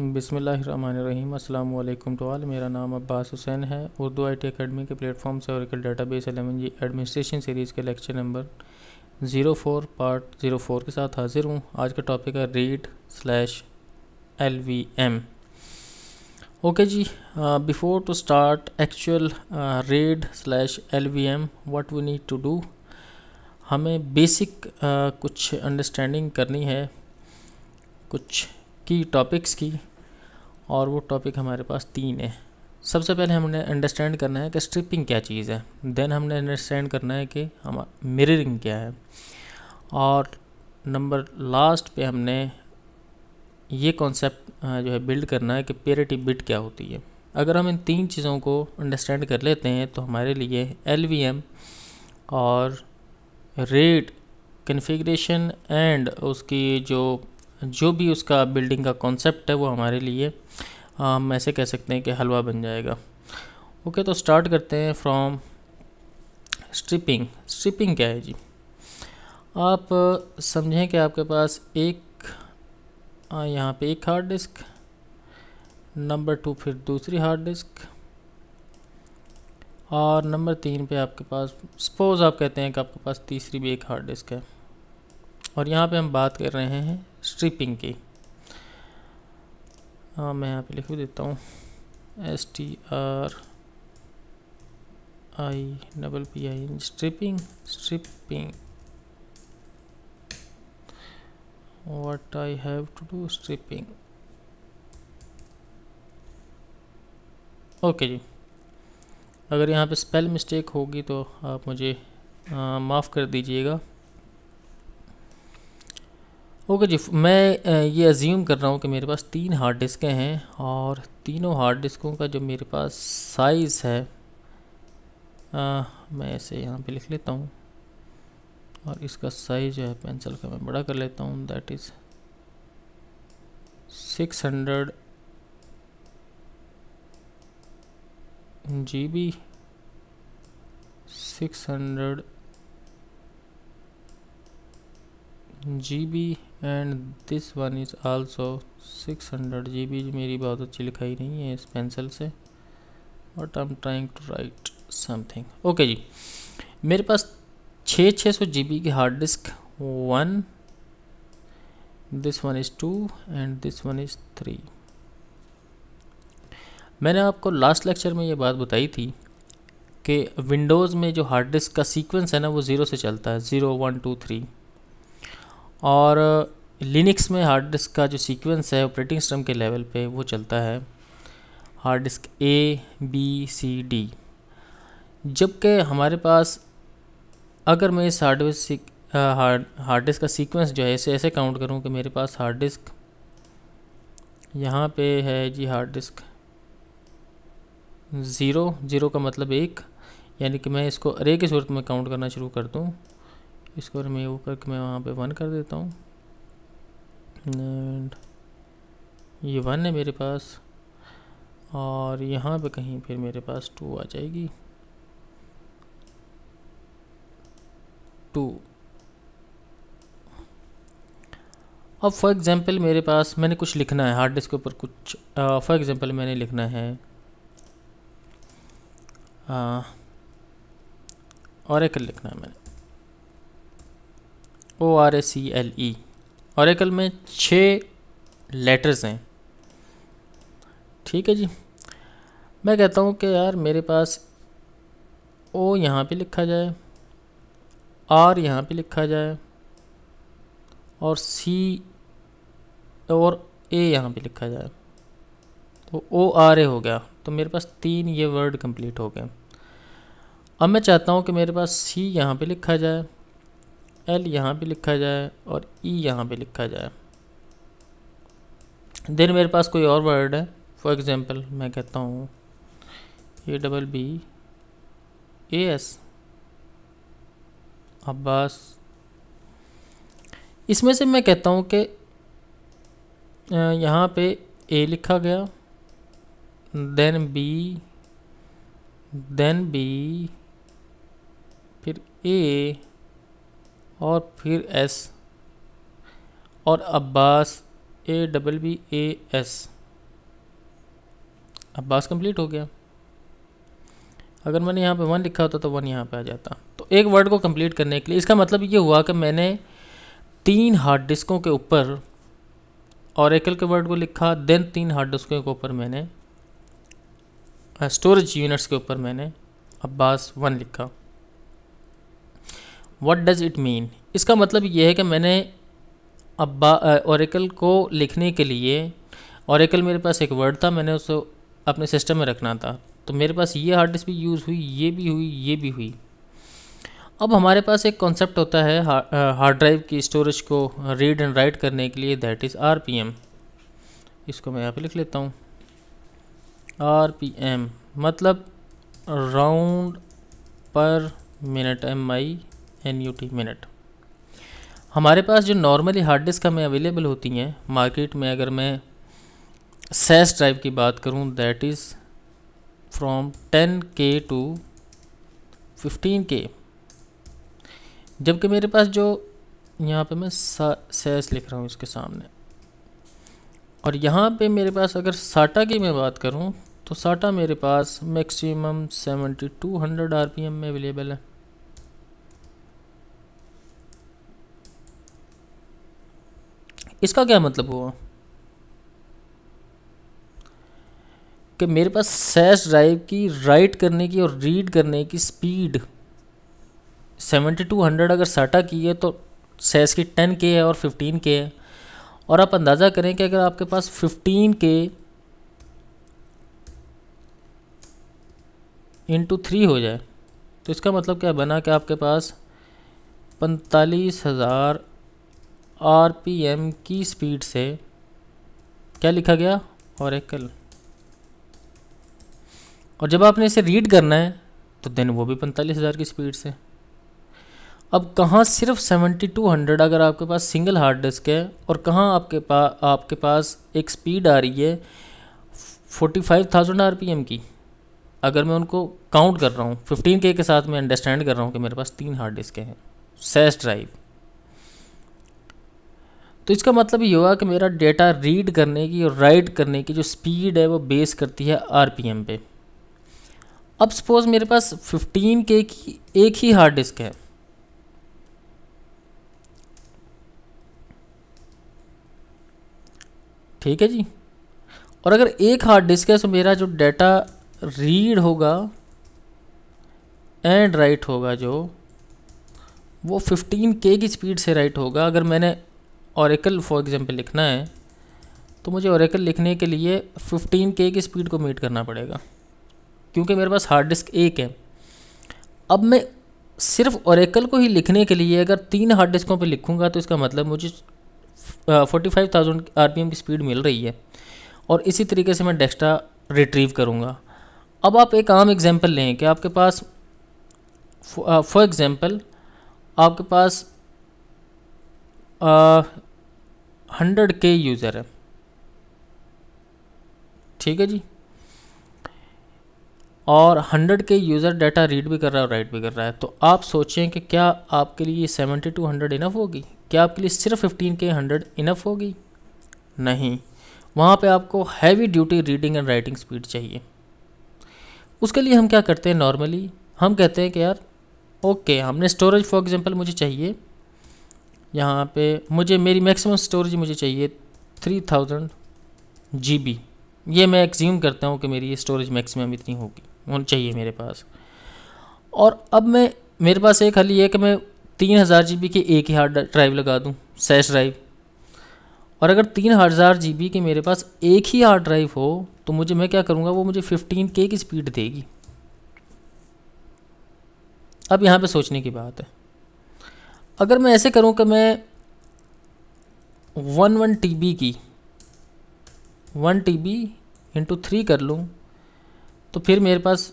बिसमीम अल्लाम टू आल मेरा नाम अब्बास हुसैन है उर्दू आई टी अकेडमी के प्लेटफॉर्म से Oracle database eleven G administration series के lecture number zero four part zero four के साथ हाज़िर हूँ आज का टॉपिक है read slash L V M okay जी before to start actual read slash L V M what we need to do हमें बेसिक uh, कुछ अंडरस्टैंडिंग करनी है कुछ की टॉपिक्स की और वो टॉपिक हमारे पास तीन है सबसे पहले हमने अंडरस्टैंड करना है कि स्ट्रिपिंग क्या चीज़ है देन हमने अंडरस्टैंड करना है कि हम मिररिंग क्या है और नंबर लास्ट पे हमने ये कॉन्सेप्ट जो है बिल्ड करना है कि पेरिटी बिट क्या होती है अगर हम इन तीन चीज़ों को अंडरस्टैंड कर लेते हैं तो हमारे लिए एल और रेट कन्फिग्रेशन एंड उसकी जो जो भी उसका बिल्डिंग का कॉन्सेप्ट है वो हमारे लिए हम ऐसे कह सकते हैं कि हलवा बन जाएगा ओके okay, तो स्टार्ट करते हैं फ्रॉम स्ट्रिपिंग स्ट्रिपिंग क्या है जी आप समझें कि आपके पास एक हाँ, यहाँ पे एक हार्ड डिस्क नंबर टू फिर दूसरी हार्ड डिस्क और नंबर तीन पे आपके पास सपोज़ आप कहते हैं कि आपके पास तीसरी भी एक हार्ड डिस्क है और यहाँ पे हम बात कर रहे हैं स्ट्रिपिंग की हाँ मैं यहाँ पे लिख भी देता हूँ S T R I double P I N stripping stripping what I have to do stripping okay जी अगर यहाँ पे स्पेल मिस्टेक होगी तो आप मुझे हाँ, माफ़ कर दीजिएगा ओके जी मैं ये अज्यूम कर रहा हूँ कि मेरे पास तीन हार्ड डिस्कें हैं और तीनों हार्ड डिस्कों का जो मेरे पास साइज़ है आ, मैं इसे यहाँ पे लिख लेता हूँ और इसका साइज़ जो है पेंसिल का मैं बड़ा कर लेता हूँ that is six hundred G B six hundred G B and this one is also 600 B मेरी बहुत अच्छी लिखाई नहीं है इस पेंसिल से but I am trying to write something okay जी मेरे पास छः छः सौ जी बी की hard disk one this one is two and this one is three मैंने आपको लास्ट लेक्चर में ये बात बताई थी कि विंडोज़ में जो हार्ड डिस्क का सीक्वेंस है ना वो ज़ीरो से चलता है ज़ीरो वन टू थ्री और लिनक्स में हार्ड डिस्क का जो सीक्वेंस है ऑपरेटिंग सिस्टम के लेवल पे वो चलता है hard disk A B C D जबकि हमारे पास अगर मैं इस hard seek hard hard disk का सीक्वेंस जो है इसे ऐसे काउंट करूं कि मेरे पास हार्ड डिस्क यहाँ पे है जी हार्ड डिस्क ज़ीरो ज़ीरो का मतलब एक यानी कि मैं इसको अरे की सूरत में काउंट करना शुरू कर दूँ इसको वो करके मैं वहाँ पे वन कर देता हूँ एंड ये वन है मेरे पास और यहाँ पे कहीं फिर मेरे पास टू आ जाएगी टू अब फॉर एग्ज़ाम्पल मेरे पास मैंने कुछ लिखना है हार्ड डिस्क के ऊपर कुछ फॉर एग्ज़ाम्पल मैंने लिखना है और एक लिखना है मैंने O R A C L E औरकल में छः लेटर्स हैं ठीक है जी मैं कहता हूँ कि यार मेरे पास ओ यहाँ पे लिखा जाए आर यहाँ पे लिखा जाए और सी और ए यहाँ पे लिखा जाए तो ओ आर ए हो गया तो मेरे पास तीन ये वर्ड कंप्लीट हो गए अब मैं चाहता हूँ कि मेरे पास सी यहाँ पे लिखा जाए एल यहाँ पे लिखा जाए और ई e यहाँ पे लिखा जाए देन मेरे पास कोई और वर्ड है फॉर एग्ज़ाम्पल मैं कहता हूँ A double B A S Abbas इसमें से मैं कहता हूँ कि यहाँ पे ए लिखा गया देन बी देन बी फिर ए और फिर एस और Abbas A double B A S Abbas complete हो गया अगर मैंने यहाँ पे वन लिखा होता तो वन यहाँ पे आ जाता तो एक वर्ड को कंप्लीट करने के लिए इसका मतलब ये हुआ कि मैंने तीन हार्ड डिस्कों के ऊपर और एकल के वर्ड को लिखा देन तीन हार्ड डिस्कों के ऊपर मैंने स्टोरेज यूनिट्स के ऊपर मैंने अब्बास वन लिखा वट डज़ इट मीन इसका मतलब यह है कि मैंने अब्बा औरकल को लिखने के लिए औरकल मेरे पास एक वर्ड था मैंने उसको अपने सिस्टम में रखना था तो मेरे पास ये हार्ड डिस्क भी यूज़ हुई ये भी हुई ये भी हुई अब हमारे पास एक कॉन्सेप्ट होता है हार्ड ड्राइव की स्टोरेज को रीड एंड राइट करने के लिए that is R P M इसको मैं यहाँ पे लिख लेता हूँ आर पी एम मतलब round per minute M I N U T minute हमारे पास जो नॉर्मली हार्ड डिस्क हमें अवेलेबल होती हैं मार्केट में अगर मैं सेस ड्राइव की बात करूँ that is from ten K to fifteen K जबकि मेरे पास जो यहाँ पे मैं सेस लिख रहा हूँ इसके सामने और यहाँ पे मेरे पास अगर साटा की मैं बात करूँ तो साटा मेरे पास maximum seventy two hundred R P M में अवेलेबल है इसका क्या मतलब हुआ कि मेरे पास सैश ड्राइव की राइट करने की और रीड करने की स्पीड 7200 अगर साटा की है तो सैस की 10 के है और 15 के है और आप अंदाज़ा करें कि अगर आपके पास 15 के इंटू थ्री हो जाए तो इसका मतलब क्या बना कि आपके पास पैंतालीस हज़ार आर पी एम की स्पीड से क्या लिखा गया कल और जब आपने इसे रीड करना है तो देन वो भी पैंतालीस हज़ार की स्पीड से अब कहाँ सिर्फ सेवेंटी टू हंड्रेड अगर आपके पास सिंगल हार्ड डिस्क है और कहाँ आपके पास आपके पास एक स्पीड आ रही है forty five thousand R P M की अगर मैं उनको काउंट कर रहा हूँ फिफ्टीन के के साथ मैं अंडरस्टैंड कर रहा हूँ कि मेरे पास तीन हार्ड डिस्क हैं सेस ड्राइव तो इसका मतलब ये हुआ कि मेरा डेटा रीड करने की और राइट करने की जो स्पीड है वो बेस करती है आर पे अब सपोज़ मेरे पास 15 के की एक ही हार्ड डिस्क है ठीक है जी और अगर एक हार्ड डिस्क है तो मेरा जो डेटा रीड होगा एंड राइट होगा जो वो 15 के की स्पीड से राइट होगा अगर मैंने औरकल फॉर एग्ज़ाम्पल लिखना है तो मुझे औरकल लिखने के लिए 15 के की स्पीड को मीट करना पड़ेगा क्योंकि मेरे पास हार्ड डिस्क एक है अब मैं सिर्फ औरकल को ही लिखने के लिए अगर तीन हार्ड डिस्कों पर लिखूँगा तो इसका मतलब मुझे फोर्टी फाइव थाउजेंड आर की स्पीड मिल रही है और इसी तरीके से मैं डेस्टा रिट्रीव करूँगा अब आप एक आम एग्ज़ाम्पल लें कि आपके पास फॉर एग्ज़ाम्पल आपके पास हंड्रेड के यूज़र है ठीक है जी और हंड्रेड के यूज़र डाटा रीड भी कर रहा है और राइट भी कर रहा है तो आप सोचें कि क्या आपके लिए सेवेंटी टू हंड्रेड इनफ होगी क्या आपके लिए सिर्फ फिफ्टीन के हंड्रेड इनफ होगी नहीं वहाँ पे आपको heavy duty reading and writing speed चाहिए उसके लिए हम क्या करते हैं नॉर्मली हम कहते हैं कि यार ओके हमने स्टोरेज फॉर एग्ज़ाम्पल मुझे चाहिए यहाँ पे मुझे मेरी मैक्सिमम स्टोरेज मुझे चाहिए थ्री थाउजेंड जी बी ये मैं एक्ज्यूम करता हूँ कि मेरी ये स्टोरेज मैक्सिमम इतनी होगी वो चाहिए मेरे पास और अब मैं मेरे पास एक हल ये है कि मैं तीन हज़ार जी बी के एक ही हार्ड ड्राइव लगा दूँ सैश ड्राइव और अगर तीन हज़ार जी बी के मेरे पास एक ही हार्ड ड्राइव हो तो मुझे मैं क्या करूँगा वो मुझे फिफ्टीन के की स्पीड देगी अब यहाँ पे सोचने की बात है अगर मैं ऐसे करूं कि मैं वन वन टी बी की one T B into three कर लूँ तो फिर मेरे पास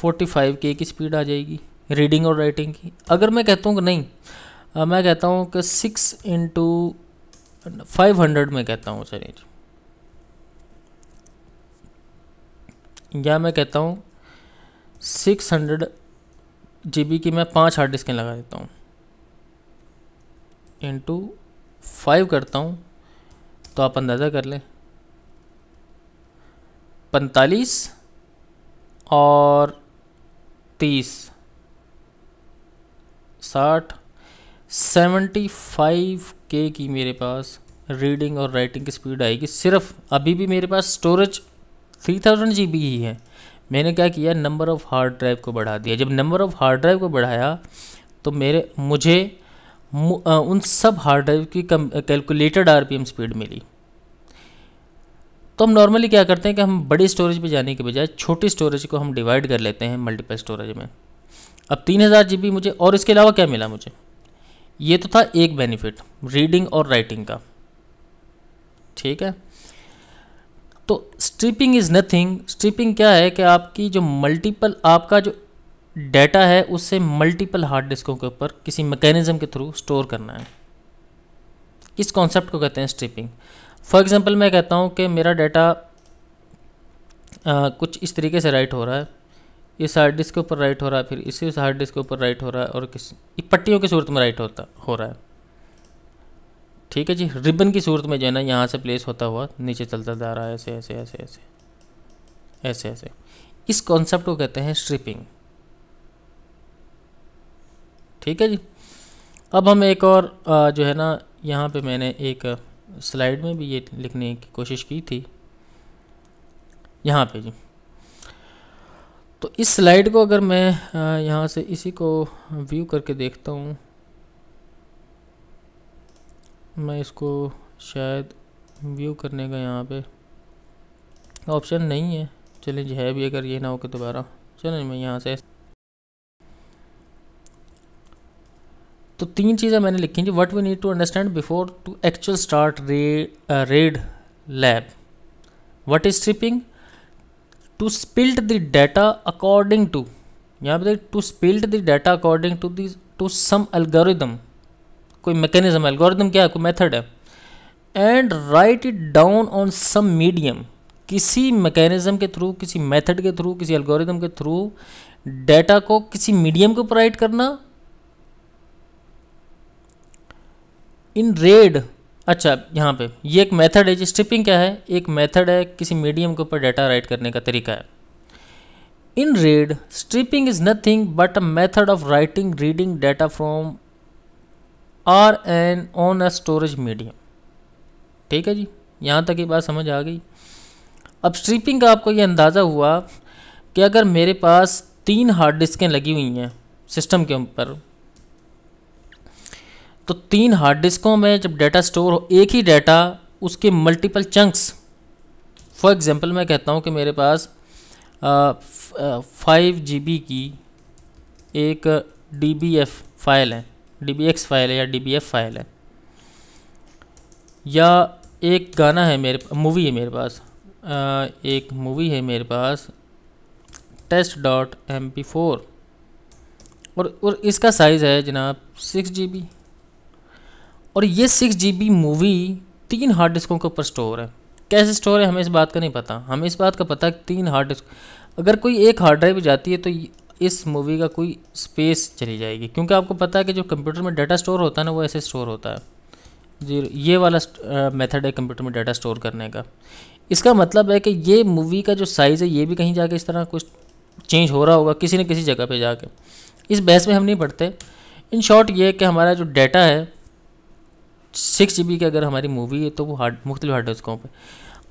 फोर्टी फाइव के की स्पीड आ जाएगी रीडिंग और राइटिंग की अगर मैं कहता हूँ कि नहीं आ, मैं कहता हूँ कि सिक्स इंटू फाइव हंड्रेड में कहता हूँ सर या मैं कहता हूँ सिक्स हंड्रेड जी बी की मैं पाँच हार्ड डिस्कें लगा देता हूँ इंटू फाइव करता हूँ तो आप अंदाज़ा कर लें पैंतालीस और तीस साठ सेवेंटी फाइव के की मेरे पास रीडिंग और राइटिंग की स्पीड आएगी सिर्फ अभी भी मेरे पास storage three thousand G B ही है मैंने क्या किया नंबर ऑफ़ हार्ड ड्राइव को बढ़ा दिया जब नंबर ऑफ़ हार्ड ड्राइव को बढ़ाया तो मेरे मुझे उन सब हार्ड ड्राइव की कैलकुलेटेड आरपीएम स्पीड मिली तो हम नॉर्मली क्या करते हैं कि हम बड़ी स्टोरेज पे जाने के बजाय छोटी स्टोरेज को हम डिवाइड कर लेते हैं मल्टीपल स्टोरेज में अब तीन हज़ार जी मुझे और इसके अलावा क्या मिला मुझे ये तो था एक बेनिफिट रीडिंग और राइटिंग का ठीक है तो स्ट्रिपिंग इज़ नथिंग स्ट्रिपिंग क्या है कि आपकी जो मल्टीपल आपका जो डेटा है उससे मल्टीपल हार्ड डिस्कों के ऊपर किसी मैकेनिज़्म के थ्रू स्टोर करना है इस कॉन्सेप्ट को कहते हैं स्ट्रिपिंग फॉर एग्ज़ाम्पल मैं कहता हूँ कि मेरा डेटा कुछ इस तरीके से राइट हो रहा है इस हार्ड डिस्क के ऊपर राइट हो रहा है फिर इसी उस हार्ड डिस्क के ऊपर राइट हो रहा है और किस पट्टियों की सूरत में राइट होता हो रहा है ठीक है जी रिबन की सूरत में जो है ना यहाँ से प्लेस होता हुआ नीचे चलता जा रहा है ऐसे ऐसे ऐसे ऐसे ऐसे ऐसे इस कॉन्सेप्ट को कहते हैं स्ट्रिपिंग ठीक है जी अब हम एक और जो है ना यहाँ पे मैंने एक स्लाइड में भी ये लिखने की कोशिश की थी यहाँ पे जी तो इस स्लाइड को अगर मैं यहाँ से इसी को व्यू करके देखता हूँ मैं इसको शायद व्यू करने का यहाँ पे ऑप्शन नहीं है चलें जी है भी अगर ये ना हो के तो दोबारा चलें मैं यहाँ से तो तीन चीज़ें मैंने लिखी थी what we need to understand before to actual start RAID lab what is striping to split the data according to यहाँ पे to split the data according to the to some algorithm कोई मैकेनिज्म एल्गोरिदम क्या है कोई method है and write it down on some medium किसी mechanism के through किसी मेथड के थ्रू किसी एल्गोरिदम के थ्रू डेटा को किसी मीडियम को राइट करना इन रेड अच्छा यहाँ पे ये एक मेथड है जी स्ट्रिपिंग क्या है एक मेथड है किसी मीडियम के ऊपर डाटा राइट करने का तरीका है in RAID striping is nothing but a method of writing reading data from R N on a storage medium ठीक है जी यहाँ तक ये बात समझ आ गई अब स्ट्रिपिंग का आपको ये अंदाज़ा हुआ कि अगर मेरे पास तीन हार्ड डिस्कें लगी हुई हैं सिस्टम के ऊपर तो तीन हार्ड डिस्कों में जब डाटा स्टोर हो एक ही डाटा उसके मल्टीपल चंक्स फॉर एग्ज़ाम्पल मैं कहता हूँ कि मेरे पास फाइव जी बी की एक डी बी एफ फाइल है डी बी एक्स फाइल है या डी बी एफ फाइल है या एक गाना है मेरे मूवी है मेरे पास आ, एक मूवी है मेरे पास test dot M P four और और इसका साइज़ है जनाब सिक्स जी बी और ये सिक्स जी बी मूवी तीन हार्ड डिस्कों के ऊपर स्टोर है कैसे स्टोर है हमें इस बात का नहीं पता हमें इस बात का पता है तीन हार्ड डिस्क अगर कोई एक हार्ड ड्राइव जाती है तो इस मूवी का कोई स्पेस चली जाएगी क्योंकि आपको पता है कि जो कंप्यूटर में डाटा स्टोर होता है ना वो ऐसे स्टोर होता है जी ये वाला मेथड है कंप्यूटर में डाटा स्टोर करने का इसका मतलब है कि ये मूवी का जो साइज़ है ये भी कहीं जाके इस तरह कुछ चेंज हो रहा होगा किसी न किसी जगह पे जाके इस बहस में हम नहीं पढ़ते इन शॉर्ट ये है कि हमारा जो डाटा है सिक्स जी बी की अगर हमारी मूवी है तो वो हार्ड मुख्तलिफ हार्ड डिस्कों पर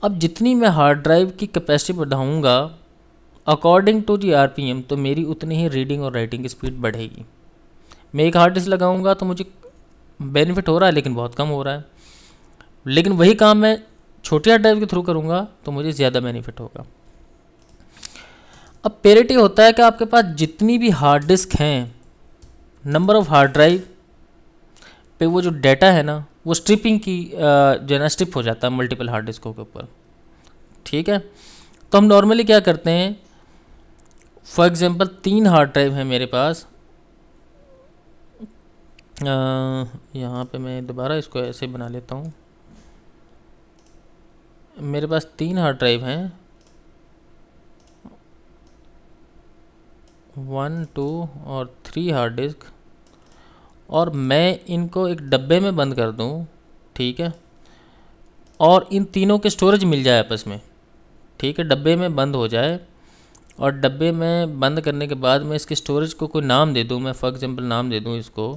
अब जितनी मैं हार्ड ड्राइव की कैपेसिटी बढ़ाऊँगा according to G R P M तो मेरी उतनी ही रीडिंग और राइटिंग की स्पीड बढ़ेगी मैं एक हार्ड डिस्क लगाऊँगा तो मुझे बेनिफिट हो रहा है लेकिन बहुत कम हो रहा है लेकिन वही काम मैं छोटी हार्ड ड्राइव के थ्रू करूँगा तो मुझे ज़्यादा बेनिफिट होगा अब पेरिटी होता है कि आपके पास जितनी भी हार्ड डिस्क हैं नंबर ऑफ़ हार्ड ड्राइव पे वो जो डाटा है ना वो स्ट्रिपिंग की जो है ना स्ट्रिप हो जाता है मल्टीपल हार्ड डिस्कों के ऊपर ठीक है तो हम नॉर्मली क्या करते हैं फॉर एग्ज़ाम्पल तीन हार्ड ड्राइव है मेरे पास यहाँ पे मैं दोबारा इसको ऐसे बना लेता हूँ मेरे पास तीन हार्ड ड्राइव हैं वन टू और थ्री हार्ड डिस्क और मैं इनको एक डब्बे में बंद कर दूँ ठीक है और इन तीनों के स्टोरेज मिल जाए आपस में ठीक है डब्बे में बंद हो जाए और डब्बे में बंद करने के बाद मैं इसके स्टोरेज को कोई नाम दे दूँ मैं फॉर एग्ज़ाम्पल नाम दे दूँ इसको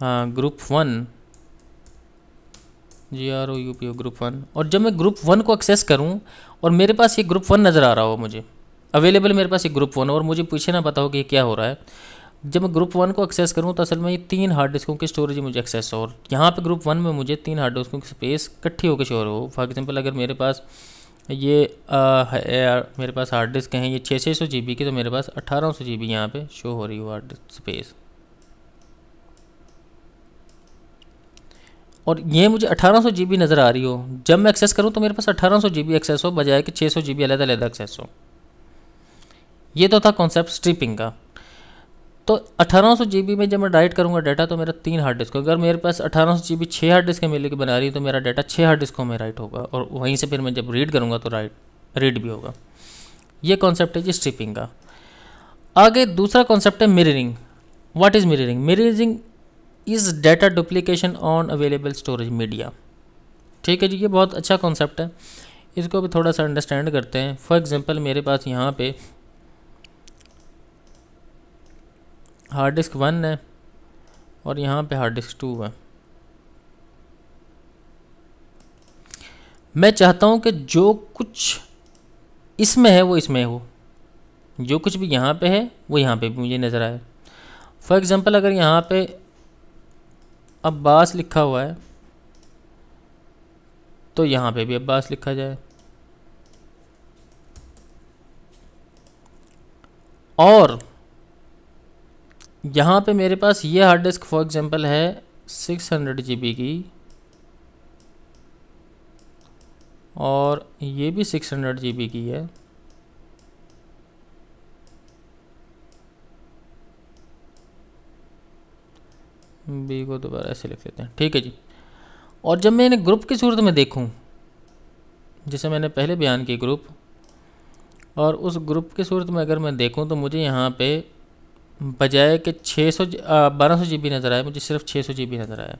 हाँ group one G R O U P O group one और जब मैं ग्रुप वन को एक्सेस करूँ और मेरे पास ये ग्रुप वन नज़र आ रहा हो मुझे अवेलेबल मेरे पास ये ग्रुप वन और मुझे पूछे ना पता हो कि क्या हो रहा है जब मैं ग्रुप वन को एक्सेस करूँ तो असल में ये तीन हार्ड डिस्कों की स्टोरेज मुझे एक्सेस हो और यहाँ पर ग्रुप वन में मुझे तीन हार्ड डिस्कों की स्पेस इकट्ठी होकर शोर हो फॉर एग्ज़ाम्पल अगर मेरे पास ये आ, है, मेरे पास हार्ड डिस्क हैं ये छः छः सौ जी बी की तो मेरे पास अट्ठारह सौ जी बी यहाँ पर शो हो रही हो हार्ड डिस्क स्पेस और ये मुझे जी बी नज़र आ रही हो जब मैं एक्सेस करूँ तो मेरे पास जी बी एक्सेस हो बजाय कि जी बी अलग अलग एक्सेस हो ये तो था कॉन्सेप्ट स्ट्रिपिंग का तो जी बी में जब मैं डाइट करूँगा डाटा तो मेरा तीन हार्ड डिस्क अगर मेरे पास जी बी छः हार्ड डिस्क मिले के बना रही है तो मेरा डाटा छः हार्ड डिस्कों में राइट होगा और वहीं से फिर मैं जब रीड करूँगा तो राइट रीड भी होगा ये कॉन्सेप्ट है जी स्ट्रिपिंग का आगे दूसरा कॉन्सेप्ट है mirroring what is mirroring mirroring is data duplication on available storage media ठीक है जी ये बहुत अच्छा कॉन्सेप्ट है इसको भी थोड़ा सा अंडरस्टैंड करते हैं फॉर एग्ज़ाम्पल मेरे पास यहाँ पे हार्ड डिस्क वन है और यहाँ पे हार्ड डिस्क टू है मैं चाहता हूँ कि जो कुछ इसमें है वो इसमें हो जो कुछ भी यहाँ पे है वो यहाँ पे भी मुझे नज़र आए फॉर एग्ज़ाम्पल अगर यहाँ पे अब्बास लिखा हुआ है तो यहाँ पे भी अब्बास लिखा जाए और यहाँ पे मेरे पास ये हार्ड डिस्क फॉर एग्जांपल है 600 जीबी की और ये भी 600 जीबी की है बी को दोबारा ऐसे लिख लेते हैं ठीक है जी और जब मैं इन्हें ग्रुप की सूरत में देखूं जैसे मैंने पहले बयान की ग्रुप और उस ग्रुप की सूरत में अगर मैं देखूं तो मुझे यहाँ पे बजाय कि छः सौ बारह सौ जी बी नज़र आया मुझे सिर्फ छः सौ जी बी नज़र आया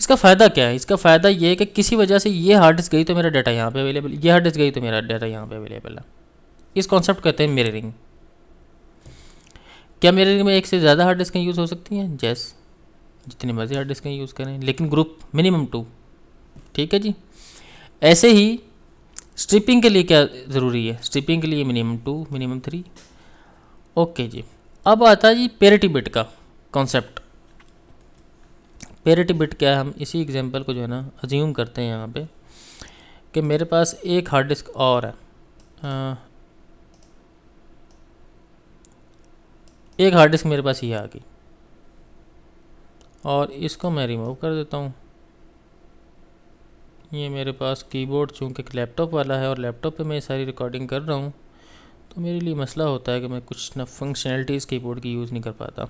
इसका फ़ायदा क्या है इसका फ़ायदा ये है कि किसी वजह से ये हार्ड डिस्क गई तो मेरा डाटा यहाँ पे अवेलेबल ये हार्ड डिस्क गई तो मेरा डाटा यहाँ पे अवेलेबल है इस कॉन्सेप्ट कहते हैं मिररिंग क्या मिररिंग में एक से ज़्यादा हार्ड डिस्कें यूज़ हो सकती हैं जैस जितनी मर्जी हार्ड डिस्कें यूज़ करें लेकिन ग्रुप मिनिमम टू ठीक है जी ऐसे ही स्ट्रिपिंग के लिए क्या ज़रूरी है स्ट्रिपिंग के लिए minimum two minimum three okay जी अब आता है जी पेरिटी बिट का कॉन्सेप्ट पेरिटी बिट क्या है हम इसी एग्जांपल को जो है ना अज्यूम करते हैं यहाँ पे कि मेरे पास एक हार्ड डिस्क और है आ, एक हार्ड डिस्क मेरे पास ये आ गई और इसको मैं रिमूव कर देता हूँ ये मेरे पास कीबोर्ड चूँकि लैपटॉप वाला है और लैपटॉप पे मैं सारी रिकॉर्डिंग कर रहा हूँ तो मेरे लिए मसला होता है कि मैं कुछ ना फंक्शनलिटीज़ कीबोर्ड की यूज़ नहीं कर पाता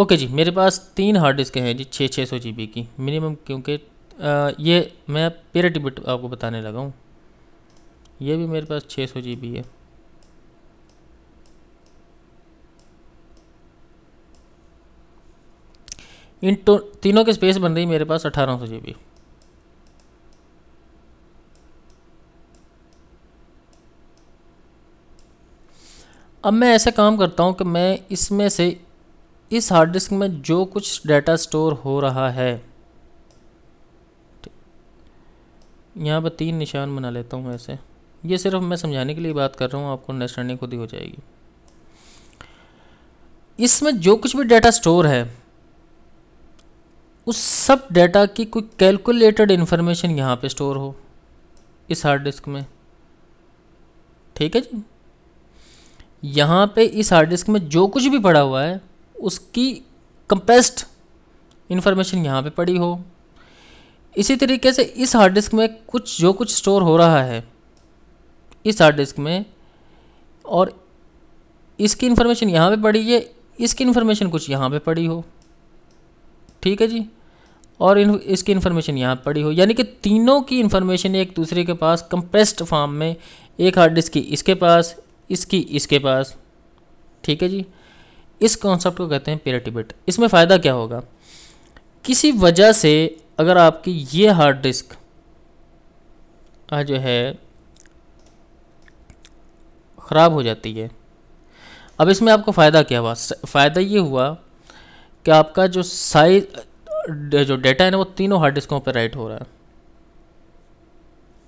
ओके जी मेरे पास तीन हार्ड डिस्क हैं जी छः छः सौ जी बी की मिनिमम क्योंकि ये मैं पेरेटी बिट आपको बताने लगा हूँ ये भी मेरे पास छः सौ जी बी है इन तो, तीनों के स्पेस बन रही मेरे पास अठारह सौ जी बी अब मैं ऐसा काम करता हूँ कि मैं इसमें से इस हार्ड डिस्क में जो कुछ डाटा स्टोर हो रहा है यहाँ पर तीन निशान बना लेता हूँ ऐसे ये सिर्फ मैं समझाने के लिए बात कर रहा हूँ आपको अंडरस्टैंडिंग खुद ही हो जाएगी इसमें जो कुछ भी डाटा स्टोर है उस सब डाटा की कोई कैलकुलेटेड इन्फॉर्मेशन यहाँ पे स्टोर हो इस हार्ड डिस्क में ठीक है जी यहाँ पे इस हार्ड डिस्क में जो कुछ भी पड़ा हुआ है उसकी कंप्रेस्ड इन्फॉर्मेशन यहाँ पे पड़ी हो इसी तरीके से इस हार्ड डिस्क में कुछ जो कुछ स्टोर हो रहा है इस हार्ड डिस्क में और इसकी इन्फॉर्मेशन यहाँ पे पड़ी है इसकी इन्फॉर्मेशन कुछ यहाँ पे पड़ी हो ठीक है जी और इन, इसकी इन्फॉर्मेशन यहाँ पड़ी हो यानी कि तीनों की इन्फॉर्मेशन एक दूसरे के पास कंप्रेस्ड फॉर्म में एक हार्ड डिस्क की इसके पास इसकी इसके पास ठीक है जी इस कॉन्सेप्ट को कहते हैं पेयर इसमें फ़ायदा क्या होगा किसी वजह से अगर आपकी ये हार्ड डिस्क जो है ख़राब हो जाती है अब इसमें आपको फ़ायदा क्या हुआ फ़ायदा ये हुआ कि आपका जो साइज जो डेटा है ना वो तीनों हार्ड डिस्कों पर राइट हो रहा है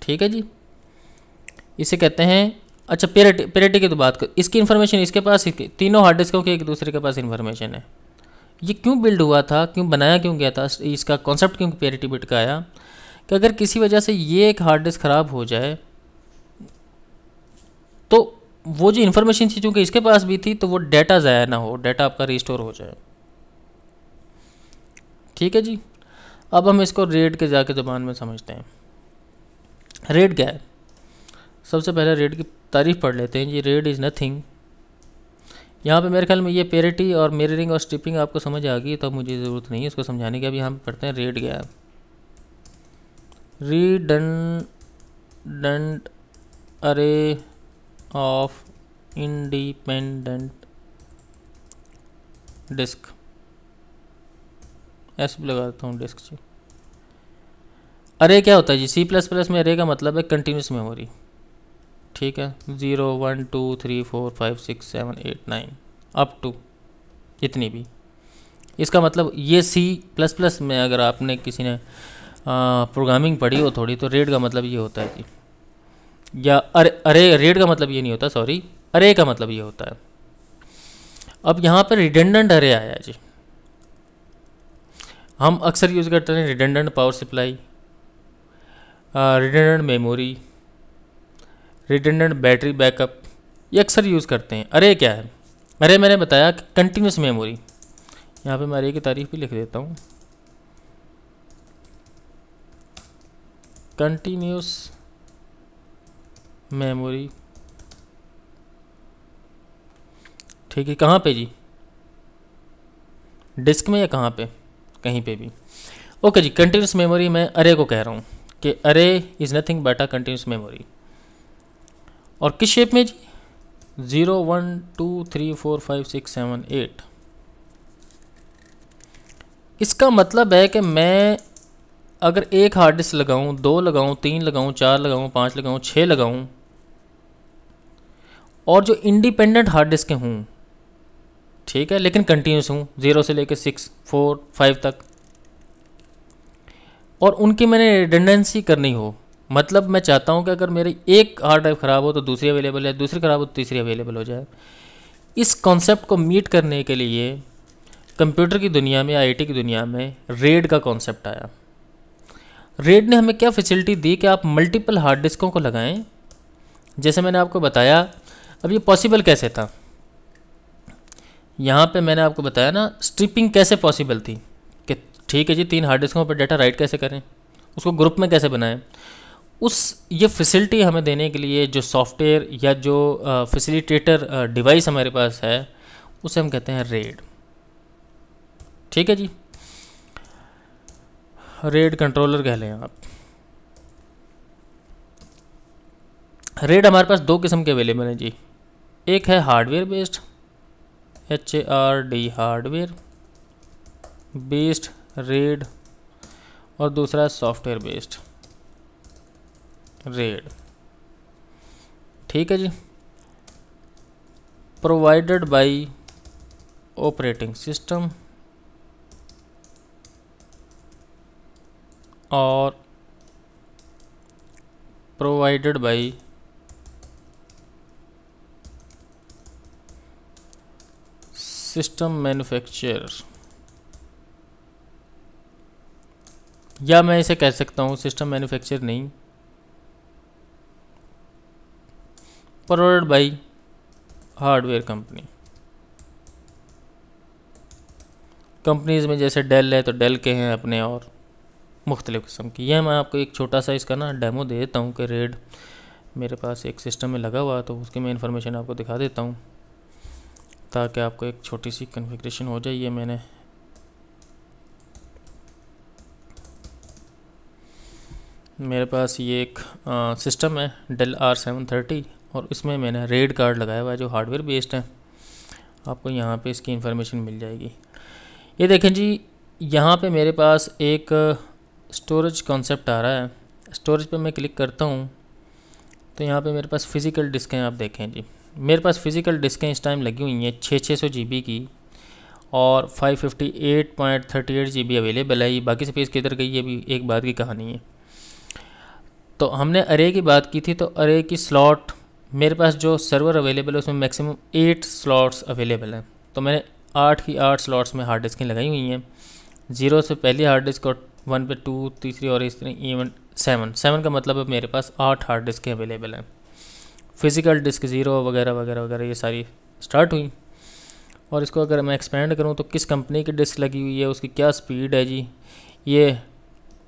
ठीक है जी इसे कहते हैं अच्छा पेरेटी पेरेटी की तो बात कर इसकी इन्फॉर्मेशन इसके पास तीनों हार्ड डिस्कों की एक दूसरे के पास इन्फॉर्मेशन है ये क्यों बिल्ड हुआ था क्यों बनाया क्यों गया था इसका कॉन्सेप्ट क्यों पेरेटी बिट का आया कि अगर किसी वजह से ये एक हार्ड डिस्क ख़राब हो जाए तो वो जो इन्फॉर्मेशन थी चूँकि इसके पास भी थी तो वो डाटा ज़ाया ना हो डाटा आपका रिस्टोर हो जाए ठीक है जी अब हम इसको रेड के जाके ज़बान में समझते हैं रेड क्या है सबसे पहले रेड की तारीफ पढ़ लेते हैं जी रेड इज़ नथिंग यहाँ पे मेरे ख्याल में ये पेरिटी और मिररिंग और स्टिपिंग आपको समझ आ गई तो मुझे ज़रूरत नहीं है इसको समझाने की अब यहाँ पे पढ़ते हैं रेड गया रीडंडेंट अरे ऑफ इंडिपेंडेंट डिस्क एस लगा देता हूँ डिस्क से अरे क्या होता है जी सी प्लस प्लस में अरे का मतलब है कंटिन्यूस मेमोरी ठीक है zero one two three four five six seven eight nine up to इतनी भी इसका मतलब ये सी प्लस प्लस में अगर आपने किसी ने प्रोग्रामिंग पढ़ी हो थोड़ी तो रेड का मतलब ये होता है कि या अरे अरे रेड का मतलब ये नहीं होता सॉरी अरे का मतलब ये होता है अब यहाँ पर रिडेंडेंट अरे आया जी हम अक्सर यूज़ करते हैं redundant power supply redundant memory redundant battery backup ये अक्सर यूज़ करते हैं अरे क्या है अरे मैंने बताया कि कंटिन्यूस मेमोरी यहाँ पे मैं अरे की तारीफ भी लिख देता हूँ कंटिन्यूस मेमोरी ठीक है कहाँ पे जी डिस्क में या कहाँ पे कहीं पे भी ओके जी कंटिन्यूस मेमोरी मैं अरे को कह रहा हूँ कि array is nothing but a continuous memory और किस शेप में जी zero one two three four five six seven eight इसका मतलब है कि मैं अगर एक हार्ड डिस्क लगाऊँ दो लगाऊँ तीन लगाऊँ चार लगाऊँ पाँच लगाऊँ छः लगाऊँ और जो इंडिपेंडेंट हार्ड डिस्क हूँ ठीक है लेकिन कंटिन्यूस हूँ ज़ीरो से लेकर सिक्स फोर फाइव तक और उनकी मैंने रिडेंडेंसी करनी हो मतलब मैं चाहता हूँ कि अगर मेरी एक हार्ड ड्राइव ख़राब हो तो दूसरी अवेलेबल है दूसरी ख़राब हो तो तीसरी अवेलेबल हो जाए इस कॉन्सेप्ट को मीट करने के लिए कंप्यूटर की दुनिया में आईटी की दुनिया में रेड का कॉन्सेप्ट आया रेड ने हमें क्या फैसिलिटी दी कि आप मल्टीपल हार्ड डिस्कों को लगाएं जैसे मैंने आपको बताया अब ये पॉसिबल कैसे था यहाँ पे मैंने आपको बताया ना स्ट्रिपिंग कैसे पॉसिबल थी कि ठीक है जी तीन हार्ड डिस्कों पर डाटा राइट कैसे करें उसको ग्रुप में कैसे बनाएं उस ये फैसिलिटी हमें देने के लिए जो सॉफ्टवेयर या जो फैसिलिटेटर डिवाइस हमारे पास है उसे हम कहते हैं रेड ठीक है जी रेड कंट्रोलर कह लें आप रेड हमारे पास दो किस्म के अवेलेबल हैं जी एक है hardware based H A R D hardware based RAID और दूसरा सॉफ्टवेयर बेस्ड रेड ठीक है जी प्रोवाइडेड बाई ऑपरेटिंग सिस्टम और प्रोवाइडेड बाई सिस्टम मैन्युफैक्चरर या मैं इसे कह सकता हूँ सिस्टम मैन्युफैक्चर नहीं provided by hardware company companies में जैसे डेल है तो डेल के हैं अपने और मुख्तलिफ़ किस्म की यह मैं आपको एक छोटा सा इसका ना डेमो दे देता हूँ कि रेड मेरे पास एक सिस्टम में लगा हुआ तो उसकी मैं इन्फॉर्मेशन आपको दिखा देता हूँ ताकि आपको एक छोटी सी कन्फिग्रेशन हो जाए ये मैंने मेरे पास ये एक आ, सिस्टम है डेल आर सेवन थर्टी और इसमें मैंने रेड कार्ड लगाया हुआ है जो हार्डवेयर बेस्ड है आपको यहाँ पे इसकी इन्फॉर्मेशन मिल जाएगी ये देखें जी यहाँ पे मेरे पास एक स्टोरेज कॉन्सेप्ट आ रहा है स्टोरेज पे मैं क्लिक करता हूँ तो यहाँ पे मेरे पास फ़िज़िकल डिस्क हैं आप देखें जी मेरे पास फ़िज़िकल डिस्कें इस टाइम लगी हुई हैं छः छः सौ जी बी की और five fifty eight point thirty eight G B available है ये बाकी स्पेस किधर गई ये भी एक बात की कहानी है तो हमने अरे की बात की थी तो अरे की स्लॉट मेरे पास जो सर्वर अवेलेबल है उसमें मैक्सिमम एट स्लॉट्स अवेलेबल हैं तो मैंने आठ की आठ स्लॉट्स में हार्ड डिस्कें लगाई हुई हैं जीरो से पहली हार्ड डिस्क और वन पे टू तीसरी और इस तरह इवन सेवन सेवन का मतलब है मेरे पास आठ हार्ड डिस्कें अवेलेबल हैं फिज़िकल डिस्क ज़ीरो वगैरह वगैरह वगैरह ये सारी स्टार्ट हुई और इसको अगर मैं एक्सपेंड करूँ तो किस कंपनी की डिस्क लगी हुई है उसकी क्या स्पीड है जी ये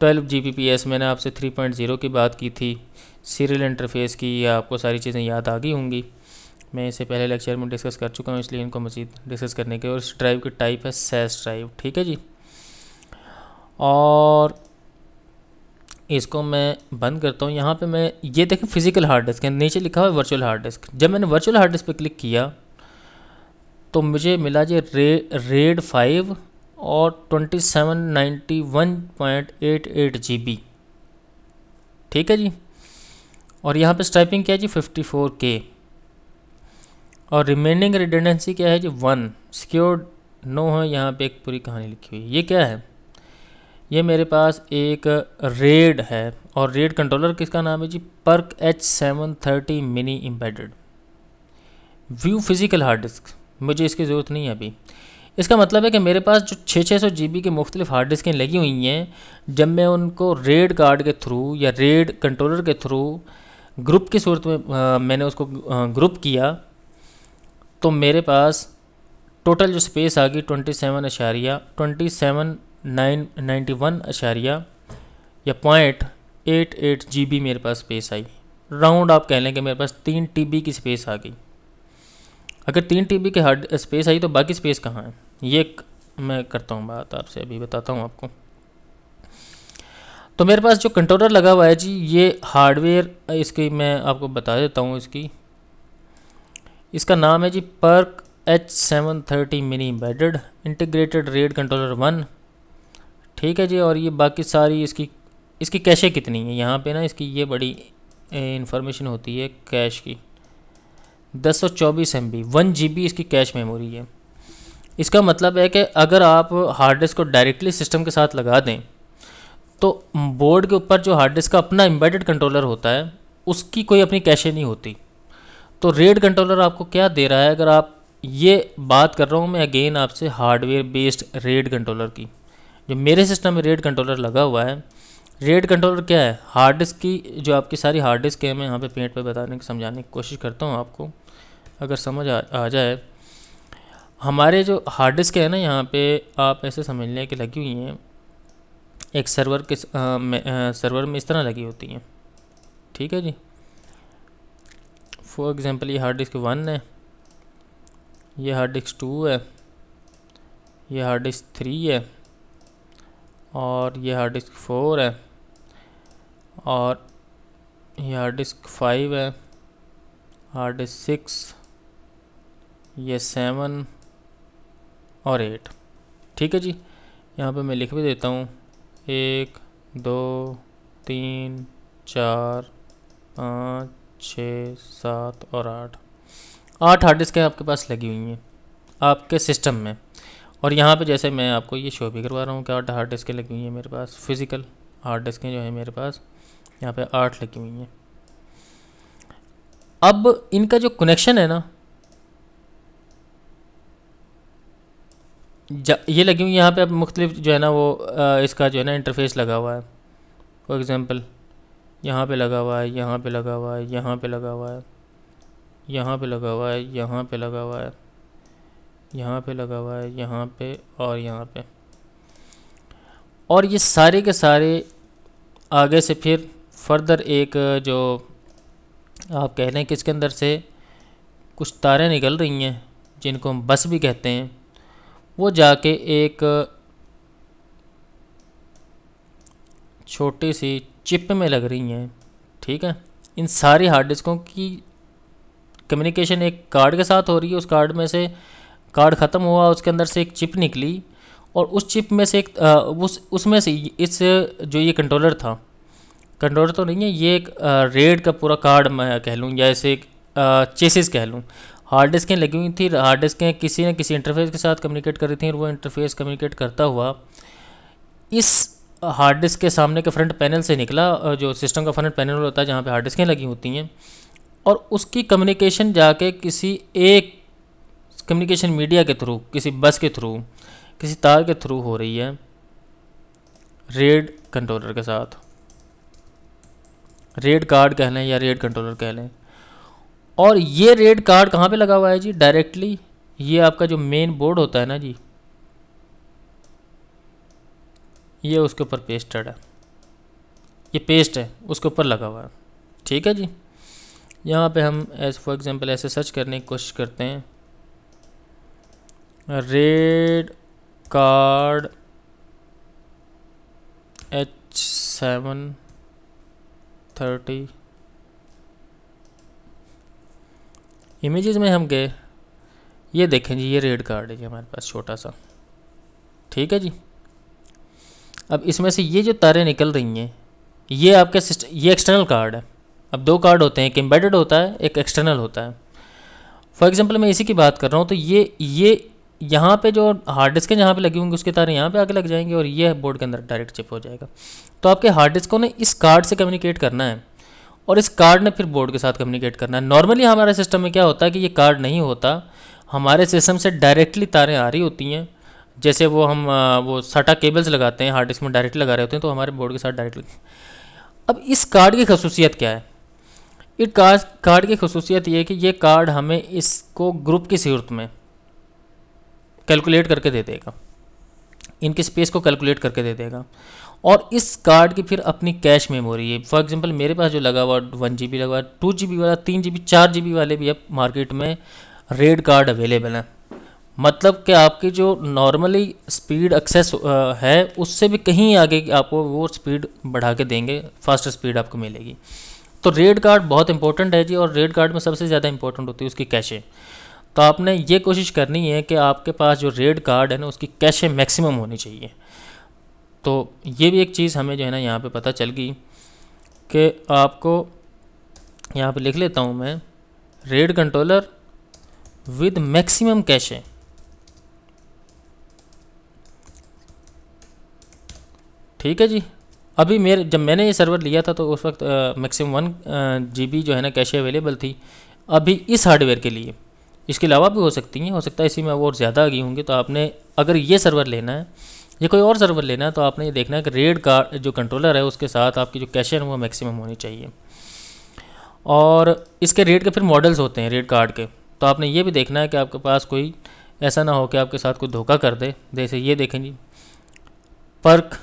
ट्वेल्व जी मैंने आपसे थ्री पॉइंट ज़ीरो की बात की थी सीरियल इंटरफेस की या आपको सारी चीज़ें याद आ गई होंगी मैं इसे पहले लेक्चर में डिस्कस कर चुका हूँ इसलिए इनको मज़ीद डिस्कस करने के और इस ड्राइव की टाइप है सेस ड्राइव ठीक है जी और इसको मैं बंद करता हूँ यहाँ पे मैं ये देखें फिज़िकल हार्ड डिस्क है नीचे लिखा हुआ है वर्चुअल हार्ड डिस्क जब मैंने वर्चुअल हार्ड डिस्क पे क्लिक किया तो मुझे मिला जी रे रेड फाइव और twenty seven ninety one point eight eight G B ठीक है जी और यहाँ पे स्टाइपिंग क्या है जी फिफ्टी फोर के और रिमेनिंग रिडेंडेंसी क्या है जी वन सिक्योर्ड नो है यहाँ पे एक पूरी कहानी लिखी हुई ये क्या है ये मेरे पास एक रेड है और रेड कंट्रोलर किसका नाम है जी PERC H seven thirty mini embedded view physical hard disk मुझे इसकी ज़रूरत नहीं है अभी इसका मतलब है कि मेरे पास जो छः छः सौ जी बी के मुख्तलिफ हार्ड डिस्कें लगी हुई हैं जब मैं उनको रेड कार्ड के थ्रू या रेड कंट्रोलर के थ्रू ग्रुप की सूरत में आ, मैंने उसको ग्रुप किया तो मेरे पास टोटल जो स्पेस आ गई ट्वेंटी सेवन अशारिया twenty seven nine ninety one अशारिया या point eight eight G B मेरे पास स्पेस आई राउंड आप कह लें कि मेरे पास तीन टी बी की स्पेस आ गई अगर तीन टी बी की हार्ड स्पेस आई तो बाकी स्पेस कहाँ है ये मैं करता हूँ बात आपसे अभी बताता हूँ आपको तो मेरे पास जो कंट्रोलर लगा हुआ है जी ये हार्डवेयर इसकी मैं आपको बता देता हूँ इसकी इसका नाम है जी PERC H seven thirty mini embedded integrated RAID controller one ठीक है जी और ये बाकी सारी इसकी इसकी कैशें कितनी है यहाँ पे ना इसकी ये बड़ी इंफॉर्मेशन होती है कैश की दस सौ चौबीस M B one G B इसकी कैश मेमोरी है इसका मतलब है कि अगर आप हार्ड डिस्क को डायरेक्टली सिस्टम के साथ लगा दें तो बोर्ड के ऊपर जो हार्ड डिस्क का अपना एम्बेडेड कंट्रोलर होता है उसकी कोई अपनी कैशे नहीं होती तो रेड कंट्रोलर आपको क्या दे रहा है अगर आप ये बात कर रहा हूँ मैं अगेन आपसे हार्डवेयर बेस्ड रेड कंट्रोलर की जो मेरे सिस्टम में रेड कंट्रोलर लगा हुआ है रेड कंट्रोलर क्या है हार्ड डिस्क की जो आपकी सारी हार्ड डिस्क है मैं यहाँ पे पेंट पे बताने की समझाने की कोशिश करता हूँ आपको अगर समझ आ, आ जाए हमारे जो हार्ड डिस्क है ना यहाँ पे आप ऐसे समझ लें कि लगी हुई हैं एक सर्वर के आ, आ, सर्वर में इस तरह लगी होती हैं ठीक है जी फॉर एग्ज़ाम्पल ये हार्ड डिस्क वन है ये हार्ड डिस्क टू है ये हार्ड डिस्क थ्री है और ये हार्ड डिस्क फोर है और ये हार्ड डिस्क फाइव है हार्ड डिस्क सिक्स ये सेवन और एट ठीक है जी यहाँ पे मैं लिख भी देता हूँ एक दो तीन चार पाँच छः सात और आठ आठ हार्ड डिस्कें आपके पास लगी हुई हैं आपके सिस्टम में और यहाँ पे जैसे मैं आपको ये शो भी करवा रहा हूँ कि आठ हार्ड डिस्कें लगी हुई हैं मेरे पास फिज़िकल हार्ड डिस्कें जो हैं मेरे पास यहाँ पे आठ लगी हुई हैं अब इनका जो कनेक्शन है ना ये लगी हुई यहाँ पे अब मुख्तलिफ जो है ना वो आ, इसका जो है ना इंटरफेस लगा हुआ है फॉर एग्ज़ाम्पल यहाँ पे लगा हुआ है यहाँ पे लगा हुआ है यहाँ पे लगा हुआ है यहाँ पे लगा हुआ है यहाँ पे लगा हुआ है यहाँ पे लगा हुआ है यहाँ पे और यहाँ पे और ये सारे के सारे आगे से फिर फर्दर एक जो आप कह रहे कि इसके अंदर से कुछ तारें निकल रही हैं जिनको हम बस भी कहते हैं वो जाके एक छोटी सी चिप में लग रही हैं ठीक है इन सारी हार्ड डिस्कों की कम्युनिकेशन एक कार्ड के साथ हो रही है उस कार्ड में से कार्ड ख़त्म हुआ उसके अंदर से एक चिप निकली और उस चिप में से एक आ, उस उसमें से इस जो ये कंट्रोलर था कंट्रोलर तो नहीं है ये एक रेड का पूरा कार्ड मैं कह लूँ या इसे एक चेसिस कह लूँ हार्ड डिस्कें लगी हुई थी हार्ड डिस्कें किसी न किसी इंटरफेस के साथ कम्युनिकेट कर रही थी और वो इंटरफेस कम्युनिकेट करता हुआ इस हार्ड डिस्क के सामने के फ्रंट पैनल से निकला जो सिस्टम का फ्रंट पैनल होता है जहाँ पे हार्ड डिस्कें लगी होती हैं और उसकी कम्युनिकेशन जाके किसी एक कम्युनिकेशन मीडिया के थ्रू किसी बस के थ्रू किसी तार के थ्रू हो रही है रेड कंट्रोलर के साथ रेड कार्ड कह लें या रेड कंट्रोलर कह लें और ये रेड कार्ड कहाँ पे लगा हुआ है जी डायरेक्टली ये आपका जो मेन बोर्ड होता है ना जी ये उसके ऊपर पेस्टेड है ये पेस्ट है उसके ऊपर लगा हुआ है ठीक है जी यहाँ पे हम एज फॉर एग्जांपल ऐसे सर्च करने की कोशिश करते हैं RAID card H seven thirty images में हम गए ये देखें जी ये रेड कार्ड है जी हमारे पास छोटा सा ठीक है जी अब इसमें से ये जो तारें निकल रही हैं ये आपके सिस्टम ये एक्सटर्नल कार्ड है अब दो कार्ड होते हैं एक एम्बेडेड होता है एक एक्सटर्नल होता है फॉर एग्जांपल मैं इसी की बात कर रहा हूँ तो ये ये यहाँ पे जो हार्ड डिस्क है जहाँ पे लगी होंगी उसके तारे यहाँ पे आके लग जाएंगे और ये बोर्ड के अंदर डायरेक्ट चिप हो जाएगा तो आपके हार्ड डिस्क को ना इस कार्ड से कम्युनिकेट करना है और इस कार्ड ने फिर बोर्ड के साथ कम्युनिकेट करना है नॉर्मली हमारे सिस्टम में क्या होता है कि ये कार्ड नहीं होता हमारे सिस्टम से डायरेक्टली तारें आ रही होती हैं जैसे वो हम वो साटा केबल्स लगाते हैं हार्ड डिस्क में डायरेक्टली लगा रहे होते हैं तो हमारे बोर्ड के साथ डायरेक्टली अब इस कार्ड की खसूसियत क्या है इस कार्ड कार्ड की खसूसियत ये है कि ये कार्ड हमें इसको ग्रुप की सूरत में कैलकुलेट करके दे देगा इनकी स्पेस को कैलकुलेट करके दे देगा और इस कार्ड की फिर अपनी कैश मेमोरी है फॉर एग्जांपल मेरे पास जो लगा हुआ वन जी बी लगा हुआ टू जी बी वाला तीन जी बी चार जी बी वाले भी अब मार्केट में रेड कार्ड अवेलेबल हैं मतलब कि आपकी जो नॉर्मली स्पीड एक्सेस है उससे भी कहीं आगे आपको वो स्पीड बढ़ा के देंगे फास्ट स्पीड आपको मिलेगी तो रेड कार्ड बहुत इंपॉर्टेंट है जी और रेड कार्ड में सबसे ज़्यादा इंपॉर्टेंट होती है उसकी कैशे तो आपने ये कोशिश करनी है कि आपके पास जो रेड कार्ड है ना उसकी कैशे मैक्सिमम होनी चाहिए तो ये भी एक चीज़ हमें जो है ना यहाँ पे पता चल गई कि आपको यहाँ पे लिख लेता हूँ मैं RAID controller with maximum cache ठीक है जी अभी मेरे जब मैंने ये सर्वर लिया था तो उस वक्त मैक्सिमम वन जी बी जो है ना कैशे अवेलेबल थी अभी इस हार्डवेयर के लिए इसके अलावा भी हो सकती हैं हो सकता है इसी में वो ज़्यादा आ गई होंगी तो आपने अगर ये सर्वर लेना है या कोई और सर्वर लेना है तो आपने ये देखना है कि रेड का जो कंट्रोलर है उसके साथ आपकी जो कैशियर है वो मैक्सिमम होनी चाहिए और इसके रेड के फिर मॉडल्स होते हैं रेड कार्ड के तो आपने ये भी देखना है कि आपके पास कोई ऐसा ना हो कि आपके साथ कोई धोखा कर दे जैसे ये देखें जी PERC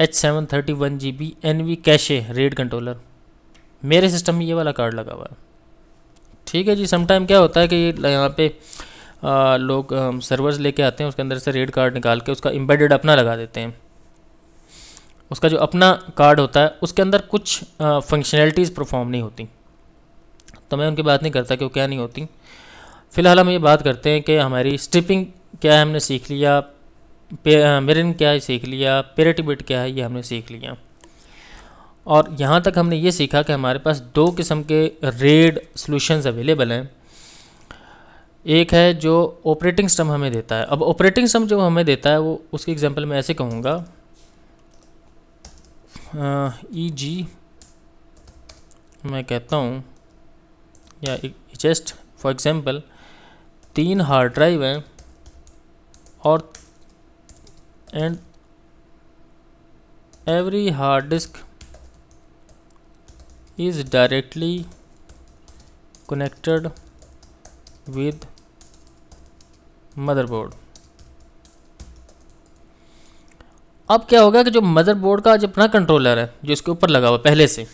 H seven thirty one G B N V cache RAID controller मेरे सिस्टम में ये वाला कार्ड लगा हुआ है ठीक है जी समटाइम क्या होता है कि यहाँ पे लोग सर्वर्स लेके आते हैं उसके अंदर से रेड कार्ड निकाल के उसका एम्बेडेड अपना लगा देते हैं उसका जो अपना कार्ड होता है उसके अंदर कुछ फंक्शनैलिटीज़ परफॉर्म नहीं होती तो मैं उनकी बात नहीं करता कि वो क्या नहीं होती फ़िलहाल हम ये बात करते हैं कि हमारी स्ट्रिपिंग क्या है हमने सीख लिया मिरन क्या है सीख लिया पेरेटिबिट क्या है ये हमने सीख लिया और यहाँ तक हमने ये सीखा कि हमारे पास दो किस्म के रेड सॉल्यूशंस अवेलेबल हैं एक है जो ऑपरेटिंग स्टम हमें देता है अब ऑपरेटिंग स्टम जो हमें देता है वो उसके एग्जाम्पल मैं ऐसे कहूँगा ई जी e मैं कहता हूँ या जस्ट फॉर एग्ज़ाम्पल तीन हार्ड ड्राइव हैं और and every hard disk is directly connected with motherboard अब क्या होगा कि जो मदरबोर्ड का जो अपना कंट्रोलर है जो इसके ऊपर लगा हुआ पहले से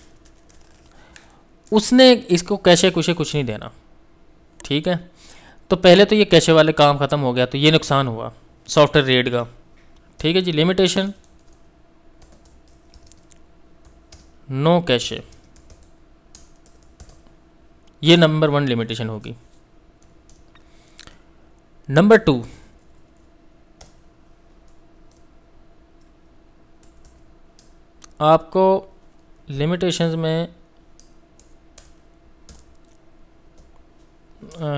उसने इसको कैशे कुशे कुछ नहीं देना ठीक है तो पहले तो ये कैशे वाले काम ख़त्म हो गया तो ये नुकसान हुआ सॉफ्टवेयर रेड का ठीक है जी लिमिटेशन नो कैशे ये नंबर वन लिमिटेशन होगी नंबर टू आपको लिमिटेशंस में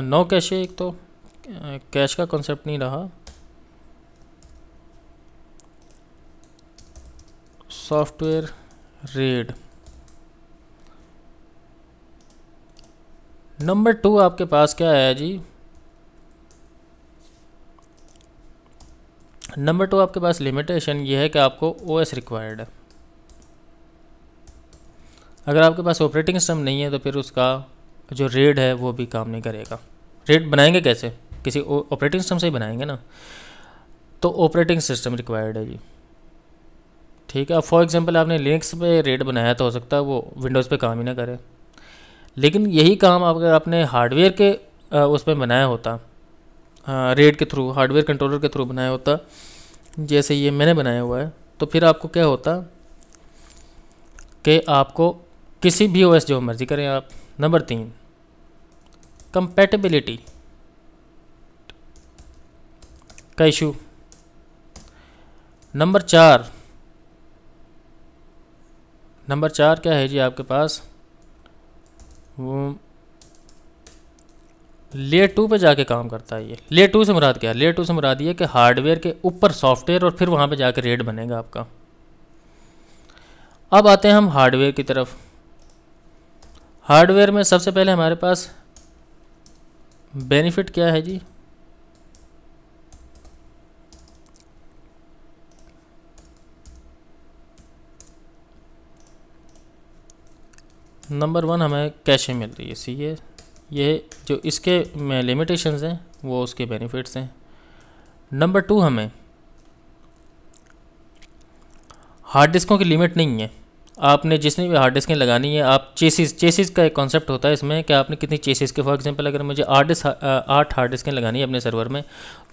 नो कैश एक तो कैश का कॉन्सेप्ट नहीं रहा सॉफ्टवेयर रेड नंबर टू आपके पास क्या है जी नंबर टू आपके पास लिमिटेशन ये है कि आपको ओ एस रिक्वायर्ड है अगर आपके पास ऑपरेटिंग सिस्टम नहीं है तो फिर उसका जो रेड है वो भी काम नहीं करेगा रेड बनाएंगे कैसे किसी ऑपरेटिंग सिस्टम से ही बनाएंगे ना तो ऑपरेटिंग सिस्टम रिक्वायर्ड है जी ठीक है अब फॉर एग्जांपल आपने लिनक्स पे रेड बनाया तो हो सकता है वो विंडोज़ पे काम ही ना करे लेकिन यही काम अगर आपने हार्डवेयर के उस पर बनाया होता रेड हाँ, के थ्रू हार्डवेयर कंट्रोलर के थ्रू बनाया होता जैसे ये मैंने बनाया हुआ है तो फिर आपको क्या होता कि आपको किसी भी ओएस जो मर्जी करें आप नंबर तीन कंपेटेबिलिटी का इशू नंबर चार नंबर चार क्या है जी आपके पास वो लेयर टू पे जाके काम करता है ये लेयर टू से मुराद क्या है लेयर टू से मुराद ये कि हार्डवेयर के ऊपर सॉफ्टवेयर और फिर वहाँ पे जाके रेट बनेगा आपका अब आते हैं हम हार्डवेयर की तरफ हार्डवेयर में सबसे पहले हमारे पास बेनिफिट क्या है जी नंबर वन हमें कैशे मिल रही है सी ए ये जो इसके में लिमिटेशंस हैं वो उसके बेनिफिट्स हैं नंबर टू हमें हार्ड डिस्कों की लिमिट नहीं है आपने जितनी भी हार्ड डिस्कें लगानी है आप चेसिस चेसिस का एक कॉन्सेप्ट होता है इसमें कि आपने कितनी चेसिस के फॉर एग्जांपल अगर मुझे आठ डिस्क आठ हार्ड डिस्कें लगानी है अपने सर्वर में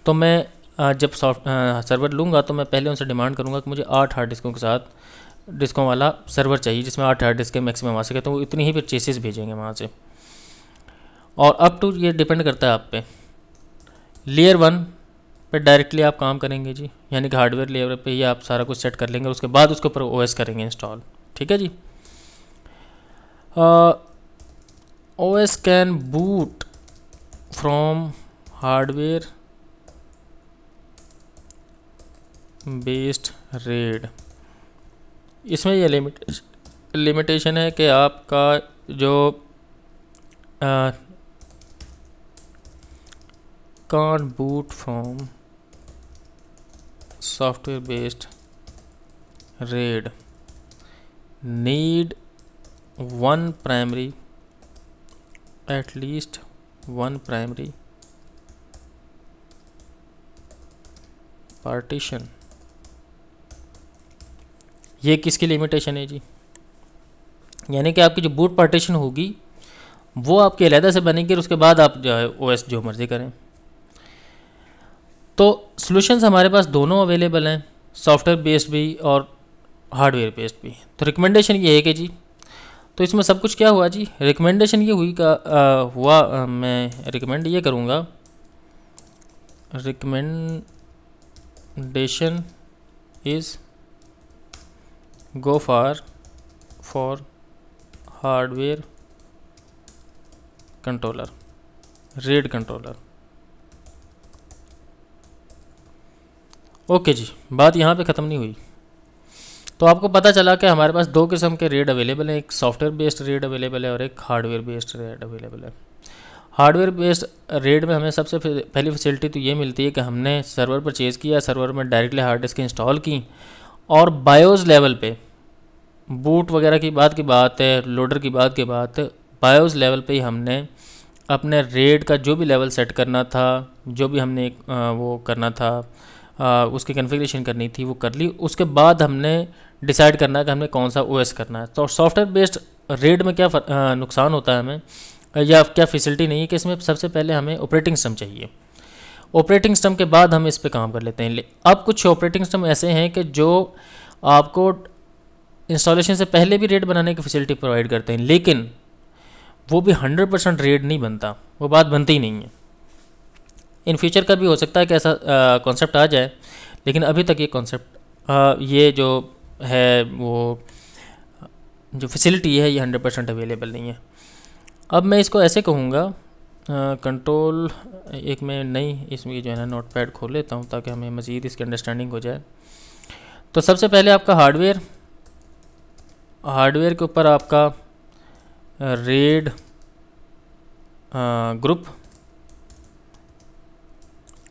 तो मैं जब सॉफ्ट सर्वर लूँगा तो मैं पहले उनसे डिमांड करूँगा कि मुझे आठ हार्ड डिस्कों के साथ डिस्कों वाला सर्वर चाहिए जिसमें आठ हार्ड डिस्कें मैक्सिमम आ सके तो वो इतनी ही फिर चेसिस भेजेंगे वहाँ से और अप टू ये डिपेंड करता है आप पे लेयर वन पे डायरेक्टली आप काम करेंगे जी यानी कि हार्डवेयर लेयर पे ही आप सारा कुछ सेट कर लेंगे उसके बाद उसके ऊपर ओ करेंगे इंस्टॉल ठीक है जी O S can boot from hardware based RAID इसमें यह लिमिटेशन है कि आपका जो can't boot from software based RAID need one primary at least one primary partition ये किसकी लिमिटेशन है जी यानी कि आपकी जो बूट पार्टीशन होगी वो आपके अलहदा से बनेगी और उसके बाद आप जो है ओ जो मर्ज़ी करें तो सॉल्यूशंस हमारे पास दोनों अवेलेबल हैं सॉफ्टवेयर बेस्ड भी और हार्डवेयर बेस्ड भी तो रिकमेंडेशन ये है कि जी तो इसमें सब कुछ क्या हुआ जी रिकमेंडेशन ये हुई का आ, हुआ आ, मैं रिकमेंड ये करूँगा recommendation is go for for hardware controller RAID controller okay जी बात यहाँ पे ख़त्म नहीं हुई तो आपको पता चला कि हमारे पास दो किस्म के रेट अवेलेबल हैं एक सॉफ्टवेयर बेस्ड रेट अवेलेबल है और एक हार्डवेयर बेस्ड रेट अवेलेबल है हार्डवेयर बेस्ड रेट में हमें सबसे पहली फैसिलिटी तो ये मिलती है कि हमने सर्वर परचेज़ किया सर्वर में डायरेक्टली हार्ड डिस्क इंस्टॉल की और बायोज लेवल पर बूट वगैरह की बात की बात है लोडर की बात की बात बायोज़ लेवल पर ही हमने अपने रेड का जो भी लेवल सेट करना था जो भी हमने वो करना था आ, उसकी कन्फिग्रेशन करनी थी वो कर ली उसके बाद हमने डिसाइड करना है कि हमने कौन सा ओएस करना है तो सॉफ्टवेयर बेस्ड रेड में क्या नुकसान होता है हमें या क्या फैसिलिटी नहीं है कि इसमें सबसे पहले हमें ऑपरेटिंग सिस्टम चाहिए ऑपरेटिंग सिस्टम के बाद हम इस पर काम कर लेते हैं अब कुछ ऑपरेटिंग सिस्टम ऐसे हैं कि जो आपको इंस्टॉलेशन से पहले भी रेड बनाने की फैसिलिटी प्रोवाइड करते हैं लेकिन वो भी हंड्रेड परसेंट रेड नहीं बनता वो बात बनती ही नहीं है इन फ्यूचर का भी हो सकता है कि ऐसा कॉन्सेप्ट आ जाए लेकिन अभी तक ये कॉन्सेप्ट ये जो है वो जो फैसिलिटी है ये हंड्रेड परसेंट अवेलेबल नहीं है अब मैं इसको ऐसे कहूँगा कंट्रोल एक मैं नई इसमें जो है ना नोट पैड खोल लेता हूँ ताकि हमें मज़ीद इसकी अंडरस्टैंडिंग हो जाए तो सबसे पहले आपका हार्डवेयर हार्डवेयर के ऊपर आपका रेड ग्रुप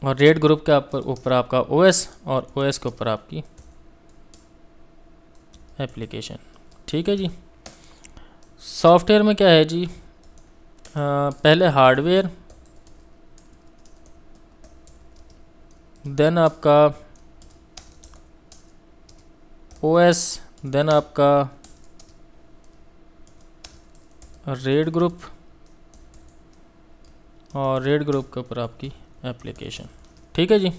और रेड ग्रुप के ऊपर आपका ओएस और ओएस के ऊपर आपकी एप्लीकेशन ठीक है जी सॉफ्टवेयर में क्या है जी आ, पहले हार्डवेयर देन आपका ओएस देन आपका रेड ग्रुप और रेड ग्रुप के ऊपर आपकी एप्लीकेशन ठीक है जी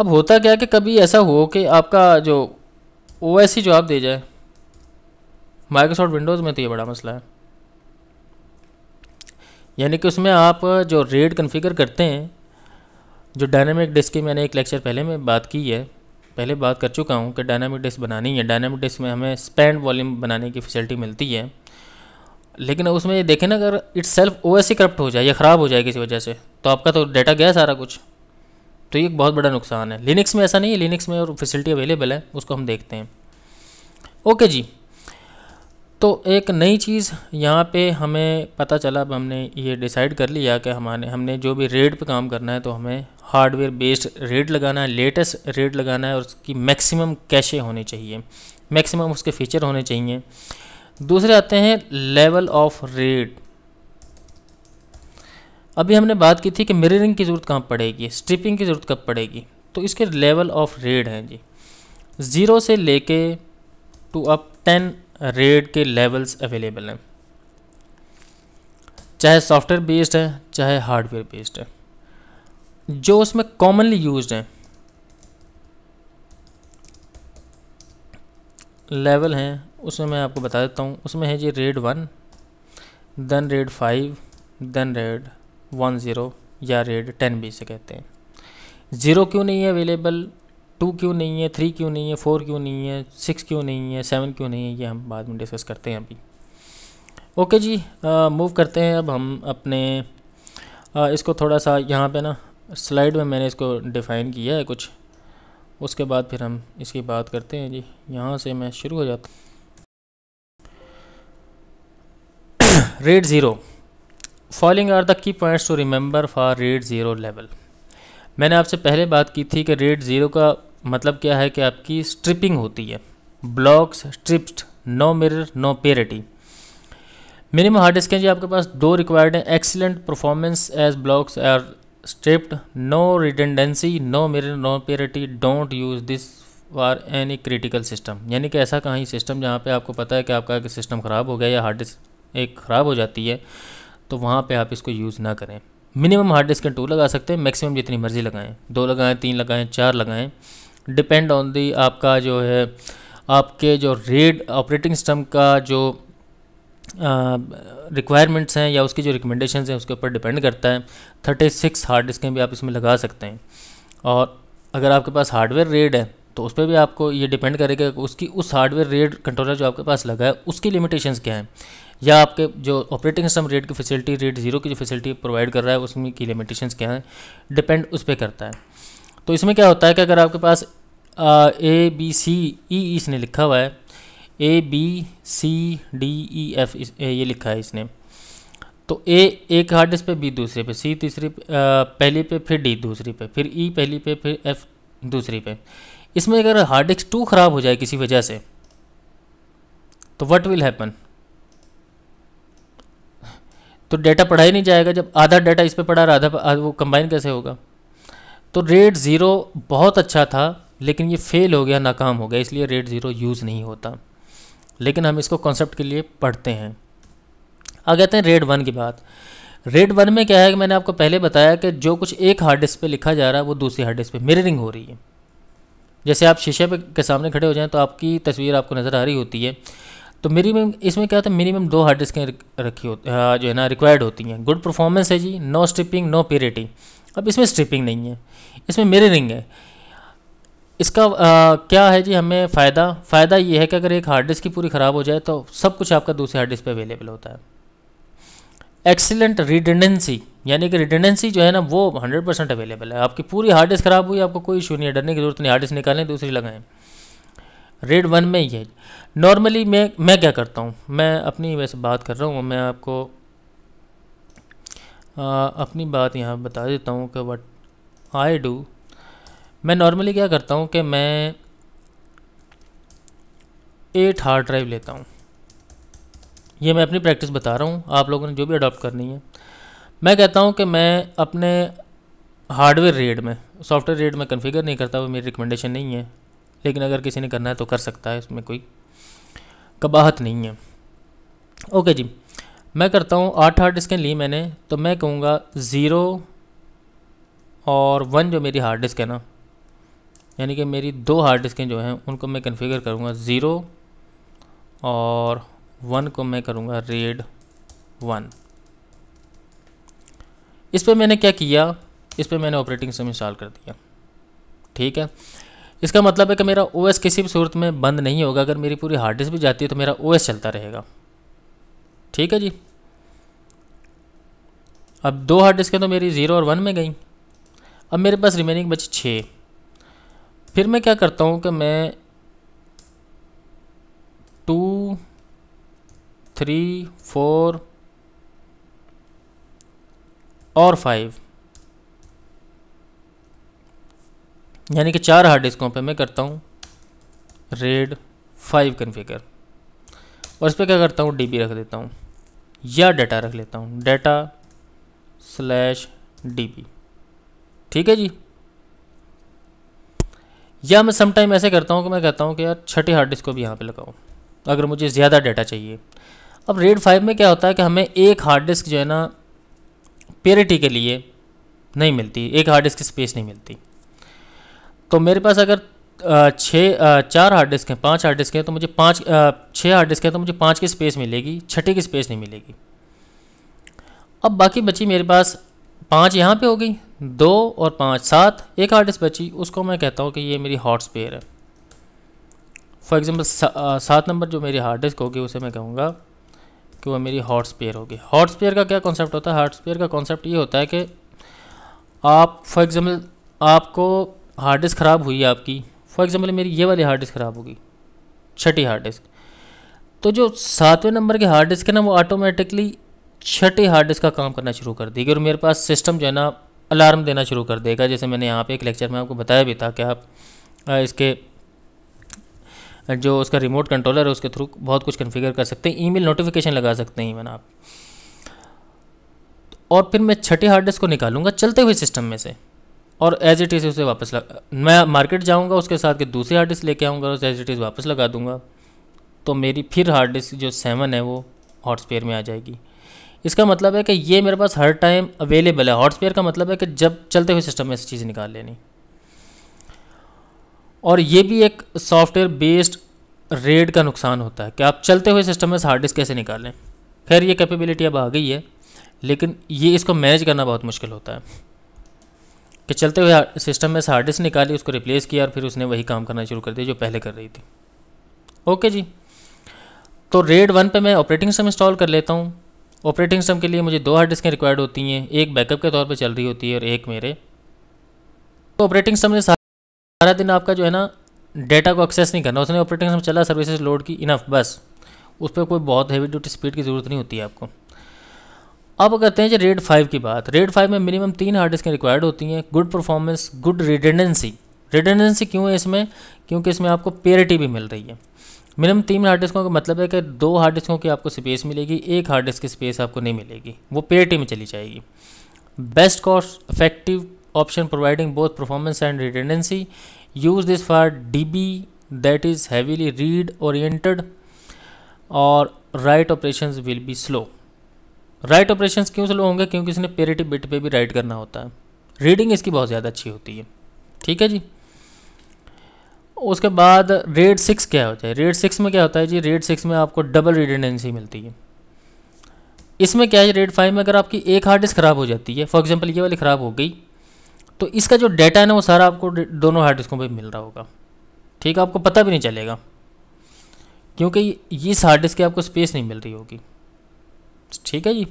अब होता क्या कि कभी ऐसा हो कि आपका जो ओ एस ही जवाब दे जाए माइक्रोसॉफ्ट विंडोज़ में तो ये बड़ा मसला है यानी कि उसमें आप जो रेड कन्फिगर करते हैं जो डायनामिक डिस्क की मैंने एक लेक्चर पहले में बात की है पहले बात कर चुका हूँ कि डायनामिक डिस्क बनानी है डायनामिक डिस्क में हमें स्पैंड वॉल्यूम बनाने की फैसिलिटी मिलती है लेकिन उसमें देखें ना अगर itself O S corrupt हो जाए या ख़राब हो जाए किसी वजह से तो आपका तो डाटा गया सारा कुछ तो ये एक बहुत बड़ा नुकसान है लिनक्स में ऐसा नहीं है लिनक्स में और फैसिलिटी अवेलेबल है उसको हम देखते हैं ओके जी तो एक नई चीज़ यहाँ पे हमें पता चला अब हमने ये डिसाइड कर लिया कि हमारे हमने जो भी रेड पे काम करना है तो हमें हार्डवेयर बेस्ड रेड लगाना है लेटेस्ट रेड लगाना है और उसकी मैक्सिमम कैशे होने चाहिए मैक्सिमम उसके फीचर होने चाहिए दूसरे आते हैं लेवल ऑफ रेट अभी हमने बात की थी कि मिररिंग की ज़रूरत कहाँ पड़ेगी स्ट्रिपिंग की ज़रूरत कब पड़ेगी तो इसके लेवल ऑफ रेड हैं जी ज़ीरो से लेके टू अप टेन रेड के लेवल्स अवेलेबल हैं चाहे सॉफ्टवेयर बेस्ड है चाहे हार्डवेयर बेस्ड है जो उसमें कॉमनली यूज हैं लेवल हैं उसमें मैं आपको बता देता हूँ उसमें है जी RAID one then RAID five then RAID one zero या रेड टेन भी इसे कहते हैं ज़ीरो क्यों नहीं है अवेलेबल टू क्यों नहीं है थ्री क्यों नहीं है फोर क्यों नहीं है सिक्स क्यों नहीं है सेवन क्यों नहीं है ये हम बाद में डिस्कस करते हैं अभी ओके जी मूव करते हैं अब हम अपने आ, इसको थोड़ा सा यहाँ पे ना स्लाइड में मैंने इसको डिफ़ाइन किया है कुछ उसके बाद फिर हम इसकी बात करते हैं जी यहाँ से मैं शुरू हो जाता हूँ RAID zero following are the की points to remember for RAID zero level मैंने आपसे पहले बात की थी कि रेट ज़ीरो का मतलब क्या है कि आपकी स्ट्रिपिंग होती है blocks striped no mirror no parity minimum hard disk जी आपके पास दो रिक्वायर्ड हैं excellent performance as blocks are striped no redundancy no mirror no parity don't use this for any critical system यानी कि ऐसा कहीं सिस्टम जहाँ पे आपको पता है कि आपका सिस्टम ख़राब हो गया या हार्ड डिस्क एक ख़राब हो जाती है तो वहाँ पर आप इसको यूज़ ना करें मिनिमम हार्ड डिस्क टू लगा सकते हैं मैक्सिमम जितनी मर्ज़ी लगाएं दो लगाएं तीन लगाएं चार लगाएं डिपेंड ऑन दी आपका जो है आपके जो रेड ऑपरेटिंग सिस्टम का जो रिक्वायरमेंट्स हैं या उसकी जो रिकमेंडेशन हैं उसके ऊपर डिपेंड करता है थर्टी सिक्स हार्ड डिस्कें भी आप इसमें लगा सकते हैं और अगर आपके पास हार्डवेयर रेड है तो उस पर भी आपको ये डिपेंड करेगा उसकी उस हार्डवेयर रेड कंट्रोलर जो आपके पास लगा है उसकी लिमिटेशंस क्या हैं या आपके जो ऑपरेटिंग सिस्टम रेट की फैसिलिटी रेट ज़ीरो की जो फैसिलिटी प्रोवाइड कर रहा है उसमें की लिमिटेशन क्या है डिपेंड उस पर करता है तो इसमें क्या होता है कि अगर आपके पास ए बी सी ई इसने लिखा हुआ है e, A B C D E F ये लिखा है इसने तो ए एक हार्ड डिस्क पे बी दूसरे पे सी तीसरी पहली पे फिर डी दूसरी पे फिर ई e पहली पे फिर एफ दूसरी पे इसमें अगर हार्ड डिस्क टू ख़राब हो जाए किसी वजह से तो व्हाट विल हैपन तो डेटा पढ़ा ही नहीं जाएगा जब आधा डेटा इस पर पढ़ा रहा आधा वो कंबाइन कैसे होगा तो रेट ज़ीरो बहुत अच्छा था लेकिन ये फेल हो गया नाकाम हो गया इसलिए रेट ज़ीरो यूज़ नहीं होता लेकिन हम इसको कॉन्सेप्ट के लिए पढ़ते हैं आ आते हैं रेड वन की बात रेड वन में क्या है कि मैंने आपको पहले बताया कि जो कुछ एक हार्ड डिस्क पे लिखा जा रहा है वो दूसरी हार्ड डिस्क पे मिररिंग हो रही है जैसे आप शीशे पे के सामने खड़े हो जाएं तो आपकी तस्वीर आपको नज़र आ रही होती है तो मिनिमम इसमें क्या होता है मिनिमम दो हार्ड डिस्कें रखी होती जो है ना रिक्वायर्ड होती हैं गुड परफॉर्मेंस है जी नो स्ट्रिपिंग नो प्योरिटी अब इसमें स्ट्रिपिंग नहीं है इसमें मिररिंग है इसका आ, क्या है जी हमें फ़ायदा फ़ायदा ये है कि अगर एक हार्ड डिस्क की पूरी ख़राब हो जाए तो सब कुछ आपका दूसरे हार्ड डिस्क पर अवेलेबल होता है एक्सीलेंट रिडेंडेंसी यानी कि रिडेंडेंसी जो है ना वो हंड्रेड परसेंट अवेलेबल है आपकी पूरी हार्ड डिस्क ख़राब हुई आपको कोई इशू नहीं है डरने की जरूरत नहीं हार्ड डिस्क निकालें दूसरी लगाएं रेड वन में ये नॉर्मली मैं मैं क्या करता हूँ मैं अपनी वैसे बात कर रहा हूँ मैं आपको आ, अपनी बात यहाँ बता देता हूँ कि वट आई डू मैं नॉर्मली क्या करता हूँ कि मैं एट हार्ड ड्राइव लेता हूँ ये मैं अपनी प्रैक्टिस बता रहा हूँ आप लोगों ने जो भी अडॉप्ट करनी है मैं कहता हूँ कि मैं अपने हार्डवेयर रेड में सॉफ्टवेयर रेड में कन्फिगर नहीं करता वो मेरी रिकमेंडेशन नहीं है लेकिन अगर किसी ने करना है तो कर सकता है इसमें कोई कबाहत नहीं है ओके जी मैं करता हूँ आठ हार्ड डिस्कें ली मैंने तो मैं कहूँगा ज़ीरो और वन जो मेरी हार्ड डिस्क है ना यानी कि मेरी दो हार्ड डिस्कें जो हैं उनको मैं कन्फिगर करूँगा ज़ीरो और वन को मैं करूँगा रेड वन इस पर मैंने क्या किया इस पर मैंने ऑपरेटिंग सिस्टम इंस्टॉल कर दिया ठीक है इसका मतलब है कि मेरा ओ किसी भी सूरत में बंद नहीं होगा अगर मेरी पूरी हार्ड डिस्क भी जाती है तो मेरा ओ चलता रहेगा ठीक है जी अब दो हार्ड डिस्कें तो मेरी ज़ीरो और वन में गई अब मेरे पास रिमेनिंग बची छः फिर मैं क्या करता हूँ कि मैं टू थ्री फोर और फाइव यानी कि चार हार्ड डिस्कों पे मैं करता हूँ रेड फाइव कन्फिगर और इस पर क्या करता हूँ डी रख देता हूँ या डाटा रख लेता हूँ डाटा स्लैश डी ठीक है जी या मैं समटाइम ऐसे करता हूँ कि मैं कहता हूँ कि यार छठी हार्ड डिस्क को भी यहाँ पे लगाओ अगर मुझे ज़्यादा डाटा चाहिए अब रेड फाइव में क्या होता है कि हमें एक हार्ड डिस्क जो है ना पेरिटी के लिए नहीं मिलती एक हार्ड डिस्क की स्पेस नहीं मिलती तो मेरे पास अगर छः चार हार्ड डिस्क हैं पांच हार्ड डिस्क हैं तो मुझे पांच छः हार्ड डिस्क हैं तो मुझे पांच की स्पेस मिलेगी छठे की स्पेस नहीं मिलेगी अब बाकी बची मेरे पास पांच यहाँ पे हो गई दो और पांच सात एक हार्ड डिस्क बची उसको मैं कहता हूँ कि ये मेरी हॉट स्पेयर है फॉर एग्ज़ाम्पल सात नंबर जो मेरी हार्ड डिस्क होगी उसे मैं कहूँगा कि वह मेरी हॉट स्पेयर होगी हॉट स्पेयर का क्या कॉन्सेप्ट होता है हॉट स्पेयर का कॉन्सेप्ट ये होता है कि आप फॉर एग्ज़ाम्पल आपको हार्ड डिस्क ख़राब हुई है आपकी फॉर एग्ज़ाम्पल मेरी ये वाली हार्ड डिस्क ख़राब होगी छठी हार्ड डिस्क तो जो सातवें नंबर के हार्ड डिस्क है ना वो ऑटोमेटिकली छठी हार्ड डिस्क का काम करना शुरू कर देगी और मेरे पास सिस्टम जो है ना अलार्म देना शुरू कर देगा जैसे मैंने यहाँ पे एक लेक्चर में आपको बताया भी था कि आप इसके जो उसका रिमोट कंट्रोलर है उसके थ्रू बहुत कुछ कन्फिगर कर सकते हैं ईमेल नोटिफिकेशन लगा सकते हैं इवन आप और फिर मैं छठी हार्ड डिस्क को निकालूंगा चलते हुए सिस्टम में से और एज इट इज़ उसे वापस लग मैं मार्केट जाऊँगा उसके साथ के दूसरे हार्ड डिस्क लेके आऊँगा और एज इट इज़ वापस लगा दूँगा तो मेरी फिर हार्ड डिस्क जो सेवन है वो हॉटस्पेयर में आ जाएगी इसका मतलब है कि ये मेरे पास हर टाइम अवेलेबल है हॉटस्पेयर का मतलब है कि जब चलते हुए सिस्टम में से चीज़ निकाल लेनी और ये भी एक सॉफ्टवेयर बेस्ड रेड का नुकसान होता है कि आप चलते हुए सिस्टम में से हार्ड डिस्क कैसे निकालें खैर ये कैपेबिलिटी अब आ गई है लेकिन ये इसको मैनेज करना बहुत मुश्किल होता है कि चलते हुए सिस्टम में से हार्ड डिस्क निकाली उसको रिप्लेस किया और फिर उसने वही काम करना शुरू कर दिया जो पहले कर रही थी ओके जी तो रेड वन पे मैं ऑपरेटिंग सिस्टम इंस्टॉल कर लेता हूँ ऑपरेटिंग सिस्टम के लिए मुझे दो हार्ड डिस्कें रिक्वायर्ड होती हैं एक बैकअप के तौर पर चल रही होती है और एक मेरे तो ऑपरेटिंग सिस्टम ने सारा दिन आपका जो है ना डेटा को एक्सेस नहीं करना उसने ऑपरेटिंग सिस्टम चला सर्विसेज लोड की इनफ बस उस पर कोई बहुत हैवी ड्यूटी स्पीड की ज़रूरत नहीं होती है आपको अब करते हैं जी रेड फाइव की बात रेड फाइव में मिनिमम तीन हार्ड डिस्कें रिक्वायर्ड होती हैं good performance good redundancy redundancy क्यों है इसमें क्योंकि इसमें आपको पेरिटी भी मिल रही है मिनिमम तीन हार्ड डिस्कों का मतलब है कि दो हार्ड डिस्कों की आपको स्पेस मिलेगी एक हार्ड डिस्क की स्पेस आपको नहीं मिलेगी वो पेरिटी में चली जाएगी best cost effective option providing both performance and redundancy use this for D B that is heavily read oriented और write operation will be slow write operation क्यों स्लो होंगे क्योंकि इसने पेरेटिव बिट पे भी राइट करना होता है रीडिंग इसकी बहुत ज़्यादा अच्छी होती है ठीक है जी उसके बाद रेड सिक्स क्या होता है रेड सिक्स में क्या होता है जी रेड सिक्स में आपको डबल रिडेंडेंसी मिलती है इसमें क्या है रेड फाइव में अगर आपकी एक हार्ड डिस्क ख़राब हो जाती है फॉर एग्जाम्पल ये वाली ख़राब हो गई तो इसका जो डाटा है ना वो सारा आपको दोनों हार्ड डिस्कों पर मिल रहा होगा ठीक है आपको पता भी नहीं चलेगा क्योंकि इस हार्ड डिस्क की आपको स्पेस नहीं मिल रही होगी ठीक है जी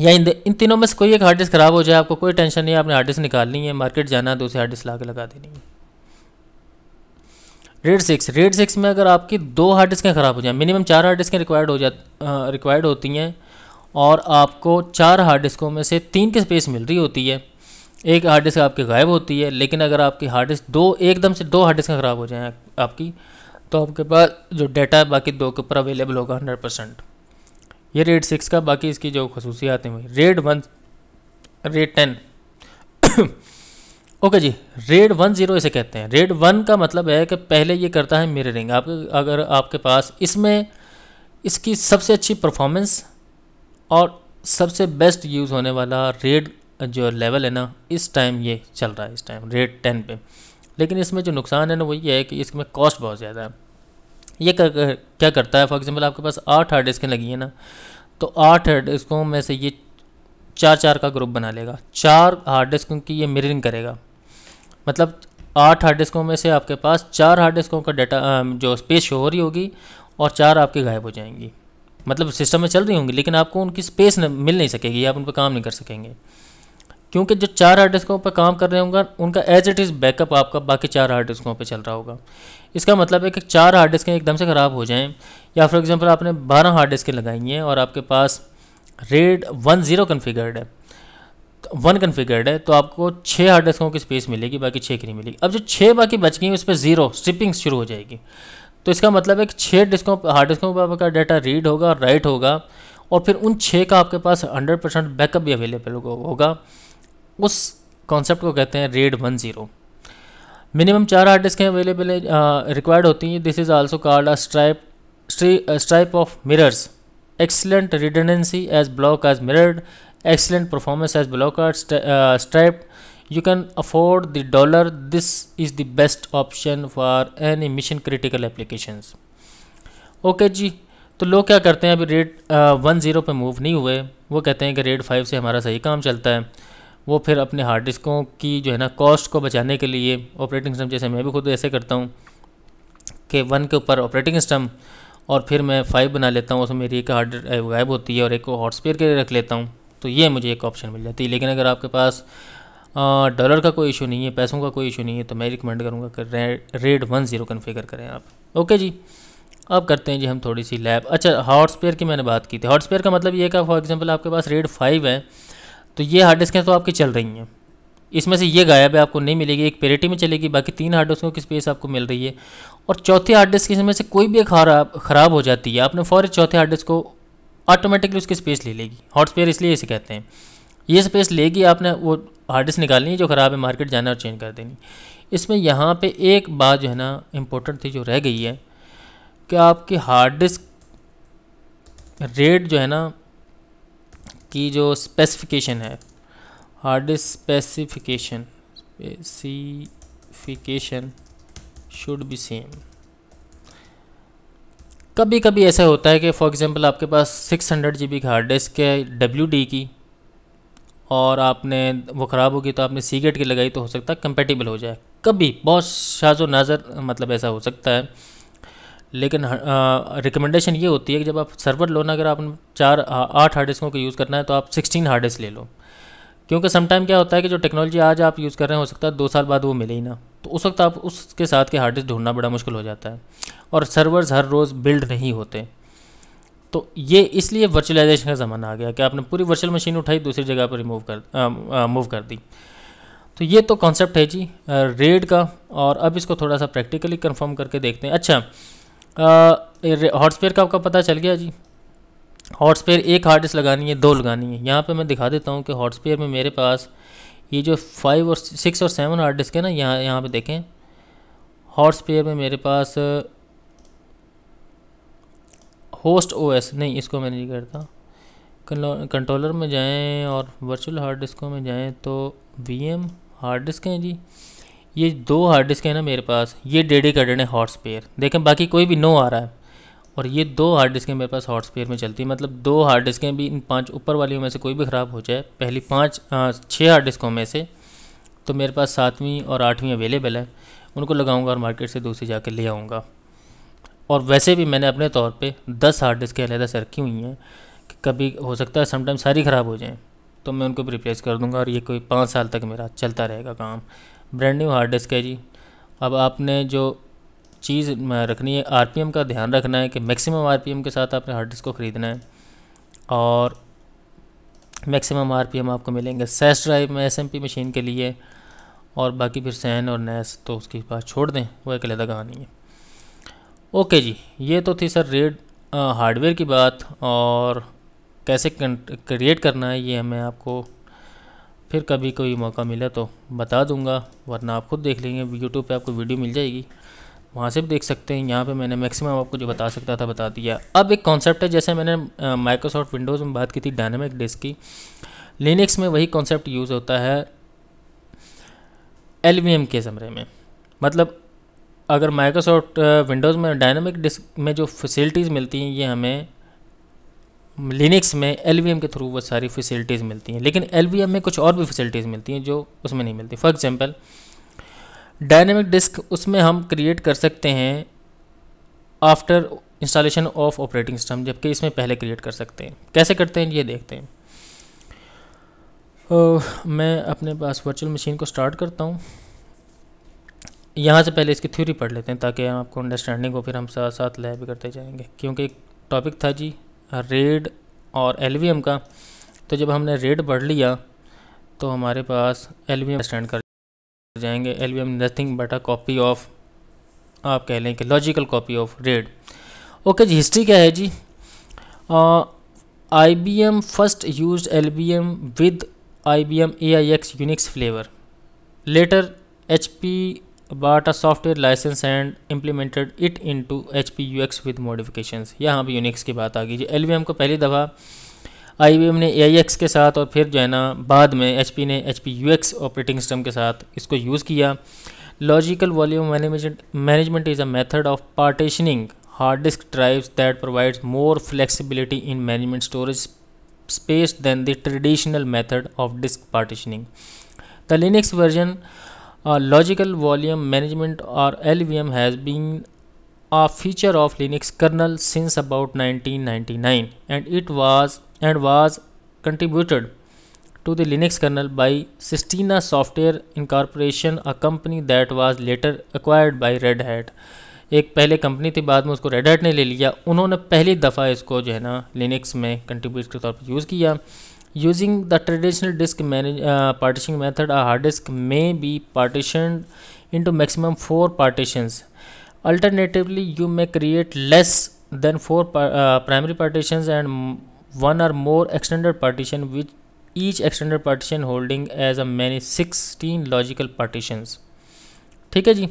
या इन इन तीनों में से कोई एक हार्ड डिस्क ख़राब हो जाए आपको कोई टेंशन नहीं है आपने हार्ड डिस्क निकालनी है मार्केट जाना है तो उसे हार्ड डिस्क ला के लगा देनी है रेड सिक्स रेड सिक्स में अगर आपकी दो हार्ड डिस्कें ख़राब हो जाएँ मिनिमम चार हार्ड डिस्कें रिक्वायर्ड हो जा रिक्वायर्ड होती हैं और आपको चार हार्ड डिस्कों में से तीन की स्पेस मिल रही होती है एक हार्ड डिस्क आपकी गायब होती है लेकिन अगर आपकी हार्ड डिस्क दो एकदम से दो हार्ड डिस्कें ख़राब हो जाएँ आपकी तो आपके पास जो डाटा है बाकी दो के ऊपर अवेलेबल होगा हंड्रेड परसेंट ये रेड सिक्स का बाकी इसकी जो खसूसियात हैं वही RAID one RAID ten okay जी रेड वन ज़ीरो इसे कहते हैं रेड वन का मतलब है कि पहले ये करता है मिररिंग आप अगर आपके पास इसमें इसकी सबसे अच्छी परफॉर्मेंस और सबसे बेस्ट यूज़ होने वाला रेड जो लेवल है ना इस टाइम ये चल रहा है इस टाइम रेड टेन पे लेकिन इसमें जो नुकसान है ना वो ये है कि इसमें कॉस्ट बहुत ज़्यादा है ये कर, क्या करता है फॉर एग्जांपल आपके पास आठ हार्ड डिस्कें लगी हैं ना तो आठ हार्ड डिस्कों में से ये चार चार का ग्रुप बना लेगा चार हार्ड डिस्कों की ये मिररिंग करेगा मतलब आठ हार्ड डिस्कों में से आपके पास चार हार्ड डिस्कों का डाटा जो स्पेस शो हो रही होगी और चार आपके गायब हो जाएंगी मतलब सिस्टम में चल रही होंगी लेकिन आपको उनकी स्पेस न, मिल नहीं सकेगी आप उन पर काम नहीं कर सकेंगे क्योंकि जो चार हार्ड डिस्कों पर काम कर रहे होंगे उनका एज इट इज़ बैकअप आपका बाकी चार हार्ड डिस्कों पर चल रहा होगा इसका मतलब है कि चार हार्ड डिस्कें एकदम से ख़राब हो जाएँ या फॉर एग्ज़ाम्पल आपने बारह हार्ड डिस्कें लगाई हैं और आपके पास रेड वन ज़ीरो कन्फिगर्ड है वन तो कन्फिगर्ड है तो आपको छः हार्ड डिस्कों की स्पेस मिलेगी बाकी छः की नहीं मिलेगी अब जो छः बाकी बच गई उस पर ज़ीरो स्ट्रिपिंग शुरू हो जाएगी तो इसका मतलब है कि छः डिस्कों हार्ड डिस्कों पर आपका डाटा रीड होगा और राइट होगा और फिर उन छः का आपके पास हंड्रेड परसेंट बैकअप भी अवेलेबल होगा उस कॉन्सेप्ट को कहते हैं रेड वन ज़ीरो मिनिमम चार आर्टिस्ट के अवेलेबल रिक्वायर्ड होती हैं this is also called a stripe stripe of mirrors excellent redundancy as block as mirrored excellent performance as block stripe you can afford the dollar this is the best option for any mission critical application okay जी तो लोग क्या करते हैं अभी rate one zero पर move नहीं हुए वो कहते हैं कि रेट फाइव से हमारा सही काम चलता है वो फिर अपने हार्ड डिस्कों की जो है ना कॉस्ट को बचाने के लिए ऑपरेटिंग सिस्टम जैसे मैं भी खुद ऐसे करता हूँ कि वन के ऊपर ऑपरेटिंग सिस्टम और फिर मैं फाइव बना लेता हूँ उसमें मेरी एक हार्ड गायब होती है और एक हॉटस्पेयर के लिए रख लेता हूँ तो ये मुझे एक ऑप्शन मिल जाती है लेकिन अगर आपके पास डॉलर का कोई इशू नहीं है पैसों का कोई इशू नहीं है तो मैं रिकमेंड करूँगा कि रेड वन ज़ीरो कन्फिगर करें आप ओके जी अब करते हैं जी हम थोड़ी सी लैब अच्छा हॉटस्पेयर की मैंने बात की थी हॉटस्पेयर का मतलब ये कि फॉर एग्जांपल आपके पास रेड फाइव है तो ये हार्ड डिस्कें तो आपकी चल रही हैं इसमें से ये गायब है आपको नहीं मिलेगी एक पेरेटी में चलेगी बाकी तीन हार्ड डिस्कों की स्पेस आपको मिल रही है और चौथे हार्ड डिस्क इसमें से कोई भी एक खराब खराब हो जाती है आपने फौरन चौथे हार्ड डिस्क को ऑटोमेटिकली उसकी स्पेस ले लेगी हॉट स्पेयर इसलिए इसे कहते हैं ये स्पेस लेगी आपने वो हार्ड डिस्क निकालनी है जो ख़राब है मार्केट जाना और चेंज कर देनी इसमें यहाँ पर एक बात जो है ना इम्पोर्टेंट थी जो रह गई है कि आपकी हार्ड डिस्क रेट जो है ना की जो स्पेसिफिकेशन है hard disk specification specification should be same कभी कभी ऐसा होता है कि फॉर एग्ज़ाम्पल आपके पास सिक्स हंड्रेड जी बी की हार्ड डिस्क है डब्ल्यू डी की और आपने वो ख़राब होगी तो आपने सी गेट की लगाई तो हो सकता है कंपेटेबल हो जाए कभी बहुत शाजो नज़र मतलब ऐसा हो सकता है लेकिन रिकमेंडेशन हाँ, ये होती है कि जब आप सर्वर लो ना अगर आप चार आठ हार्ड डिस्कों को यूज़ करना है तो आप सिक्सटीन हार्ड डिस्क ले लो क्योंकि समटाइम क्या होता है कि जो टेक्नोलॉजी आज आप यूज़ कर रहे हैं हो सकता है दो साल बाद वो मिले ही ना तो उस वक्त आप उसके साथ के हार्ड डिस्क ढूंढना बड़ा मुश्किल हो जाता है और सर्वर्स हर रोज़ बिल्ड नहीं होते तो ये इसलिए वर्चुअलाइजेशन का ज़माना आ गया कि आपने पूरी वर्चुअल मशीन उठाई दूसरी जगह पर रिमूव कर मूव कर दी तो ये तो कॉन्सेप्ट है जी रेड का और अब इसको थोड़ा सा प्रैक्टिकली कंफर्म करके देखते हैं अच्छा हॉटस्पेयर का आपका पता चल गया जी हॉटस्पेयर एक हार्ड डिस्क लगानी है दो लगानी है यहाँ पे मैं दिखा देता हूँ कि हॉटस्पेयर में मेरे पास ये जो फाइव और सिक्स और सेवन हार्ड डिस्क है ना यहाँ यहाँ पे देखें हॉटस्पेयर में मेरे पास होस्ट ओएस नहीं इसको मैं नहीं करता कंट्रोलर में जाएं और वर्चुअल हार्ड डिस्कों में जाएं तो वीएम हार्ड डिस्क हैं जी ये दो हार्ड डिस्क है ना मेरे पास ये डेडिकेटेड है हॉट स्पेयर देखें बाकी कोई भी नो आ रहा है और ये दो हार्ड डिस्कें मेरे पास हॉट स्पेयर में चलती हैं मतलब दो हार्ड डिस्कें भी इन पांच ऊपर वाली में से कोई भी ख़राब हो जाए पहली पांच छः हार्ड डिस्कों में से तो मेरे पास सातवीं और आठवीं अवेलेबल है उनको लगाऊंगा और मार्केट से दूसरी जाके ले आऊँगा और वैसे भी मैंने अपने तौर पे दस हार्ड डिस्कें अलहदा से रखी हुई हैं कि कभी हो सकता है समटाइम सारी ख़राब हो जाएँ तो मैं उनको भी रिप्लेस कर दूँगा और ये कोई पाँच साल तक मेरा चलता रहेगा काम ब्रांड न्यू हार्ड डिस्क है जी अब आपने जो चीज़ रखनी है आरपीएम का ध्यान रखना है कि मैक्सिमम आरपीएम के साथ आपने हार्ड डिस्क को ख़रीदना है और मैक्सिमम आरपीएम आपको मिलेंगे सेस ड्राइव में एसएमपी मशीन के लिए और बाकी फिर सैन और नैस तो उसके पास छोड़ दें वो एक अलहदा कहानी है ओके जी ये तो थी सर रेड हार्डवेयर की बात और कैसे क्रिएट करना है ये मैं आपको फिर कभी कोई मौका मिला तो बता दूंगा वरना आप खुद देख लेंगे यूट्यूब पे आपको वीडियो मिल जाएगी वहाँ से भी देख सकते हैं यहाँ पे मैंने मैक्सिमम आपको जो बता सकता था बता दिया अब एक कॉन्सेप्ट है जैसे मैंने माइक्रोसॉफ्ट विंडोज़ में बात की थी डायनामिक डिस्क की लिनिक्स में वही कॉन्सेप्ट यूज़ होता है एल के ज़मरे में मतलब अगर माइक्रोसॉफ्ट विंडोज़ में डायनामिक डिस्क में जो फैसिलिटीज़ मिलती हैं ये हमें लिनक्स में एल के थ्रू वो सारी फैसिलिटीज़ मिलती हैं लेकिन एल में कुछ और भी फैसिलिटीज़ मिलती हैं जो उसमें नहीं मिलती फॉर एग्ज़ाम्पल डायनेमिक डिस्क उसमें हम क्रिएट कर सकते हैं after installation of operating system जबकि इसमें पहले क्रिएट कर सकते हैं कैसे करते हैं ये देखते हैं ओ, मैं अपने पास वर्चुअल मशीन को स्टार्ट करता हूँ यहाँ से पहले इसकी थ्योरी पढ़ लेते हैं ताकि आपको अंडरस्टैंडिंग हो फिर हम साथ साथ लय भी करते जाएंगे क्योंकि एक टॉपिक था जी रेड और एलवीएम का तो जब हमने रेड बढ़ लिया तो हमारे पास एलवीएम स्टैंड कर जाएंगे LVM nothing but a copy of आप कह लें कि logical copy of RAID okay जी हिस्ट्री क्या है जी I B M first use L B M with I B M A I X Unix flavour later H P license and implemented it into H P U X with modification यहाँ भी Unix की बात आ गई G L को पहली दफ़ा आई V M ने ए I x के साथ और फिर जो है ना बाद में एच पी ने H P U X operating system के साथ इसको यूज़ किया logical volume management is a method of partitioning hard disk drives that provides more flexibility in management storage space than the traditional method of disk partitioning the Linux version logical volume management or L V M has been a feature of Linux kernel since about nineteen ninety nine and it was and was contributed to the Linux kernel by Sistina software incorporation a company that was later acquired by Red Hat एक पहले company थी बाद में उसको red hat ने ले लिया उन्होंने पहली दफ़ा इसको जो है ना लिनिक्स में कंट्रीब्यूट के तौर पर यूज़ किया Using the traditional disk manage, uh, partitioning method, a hard disk may be partitioned into maximum 4 partitions. Alternatively, you may create less than 4 par uh, primary partitions and one or more extended partition with each extended partition holding as many 16 logical partitions. Okay,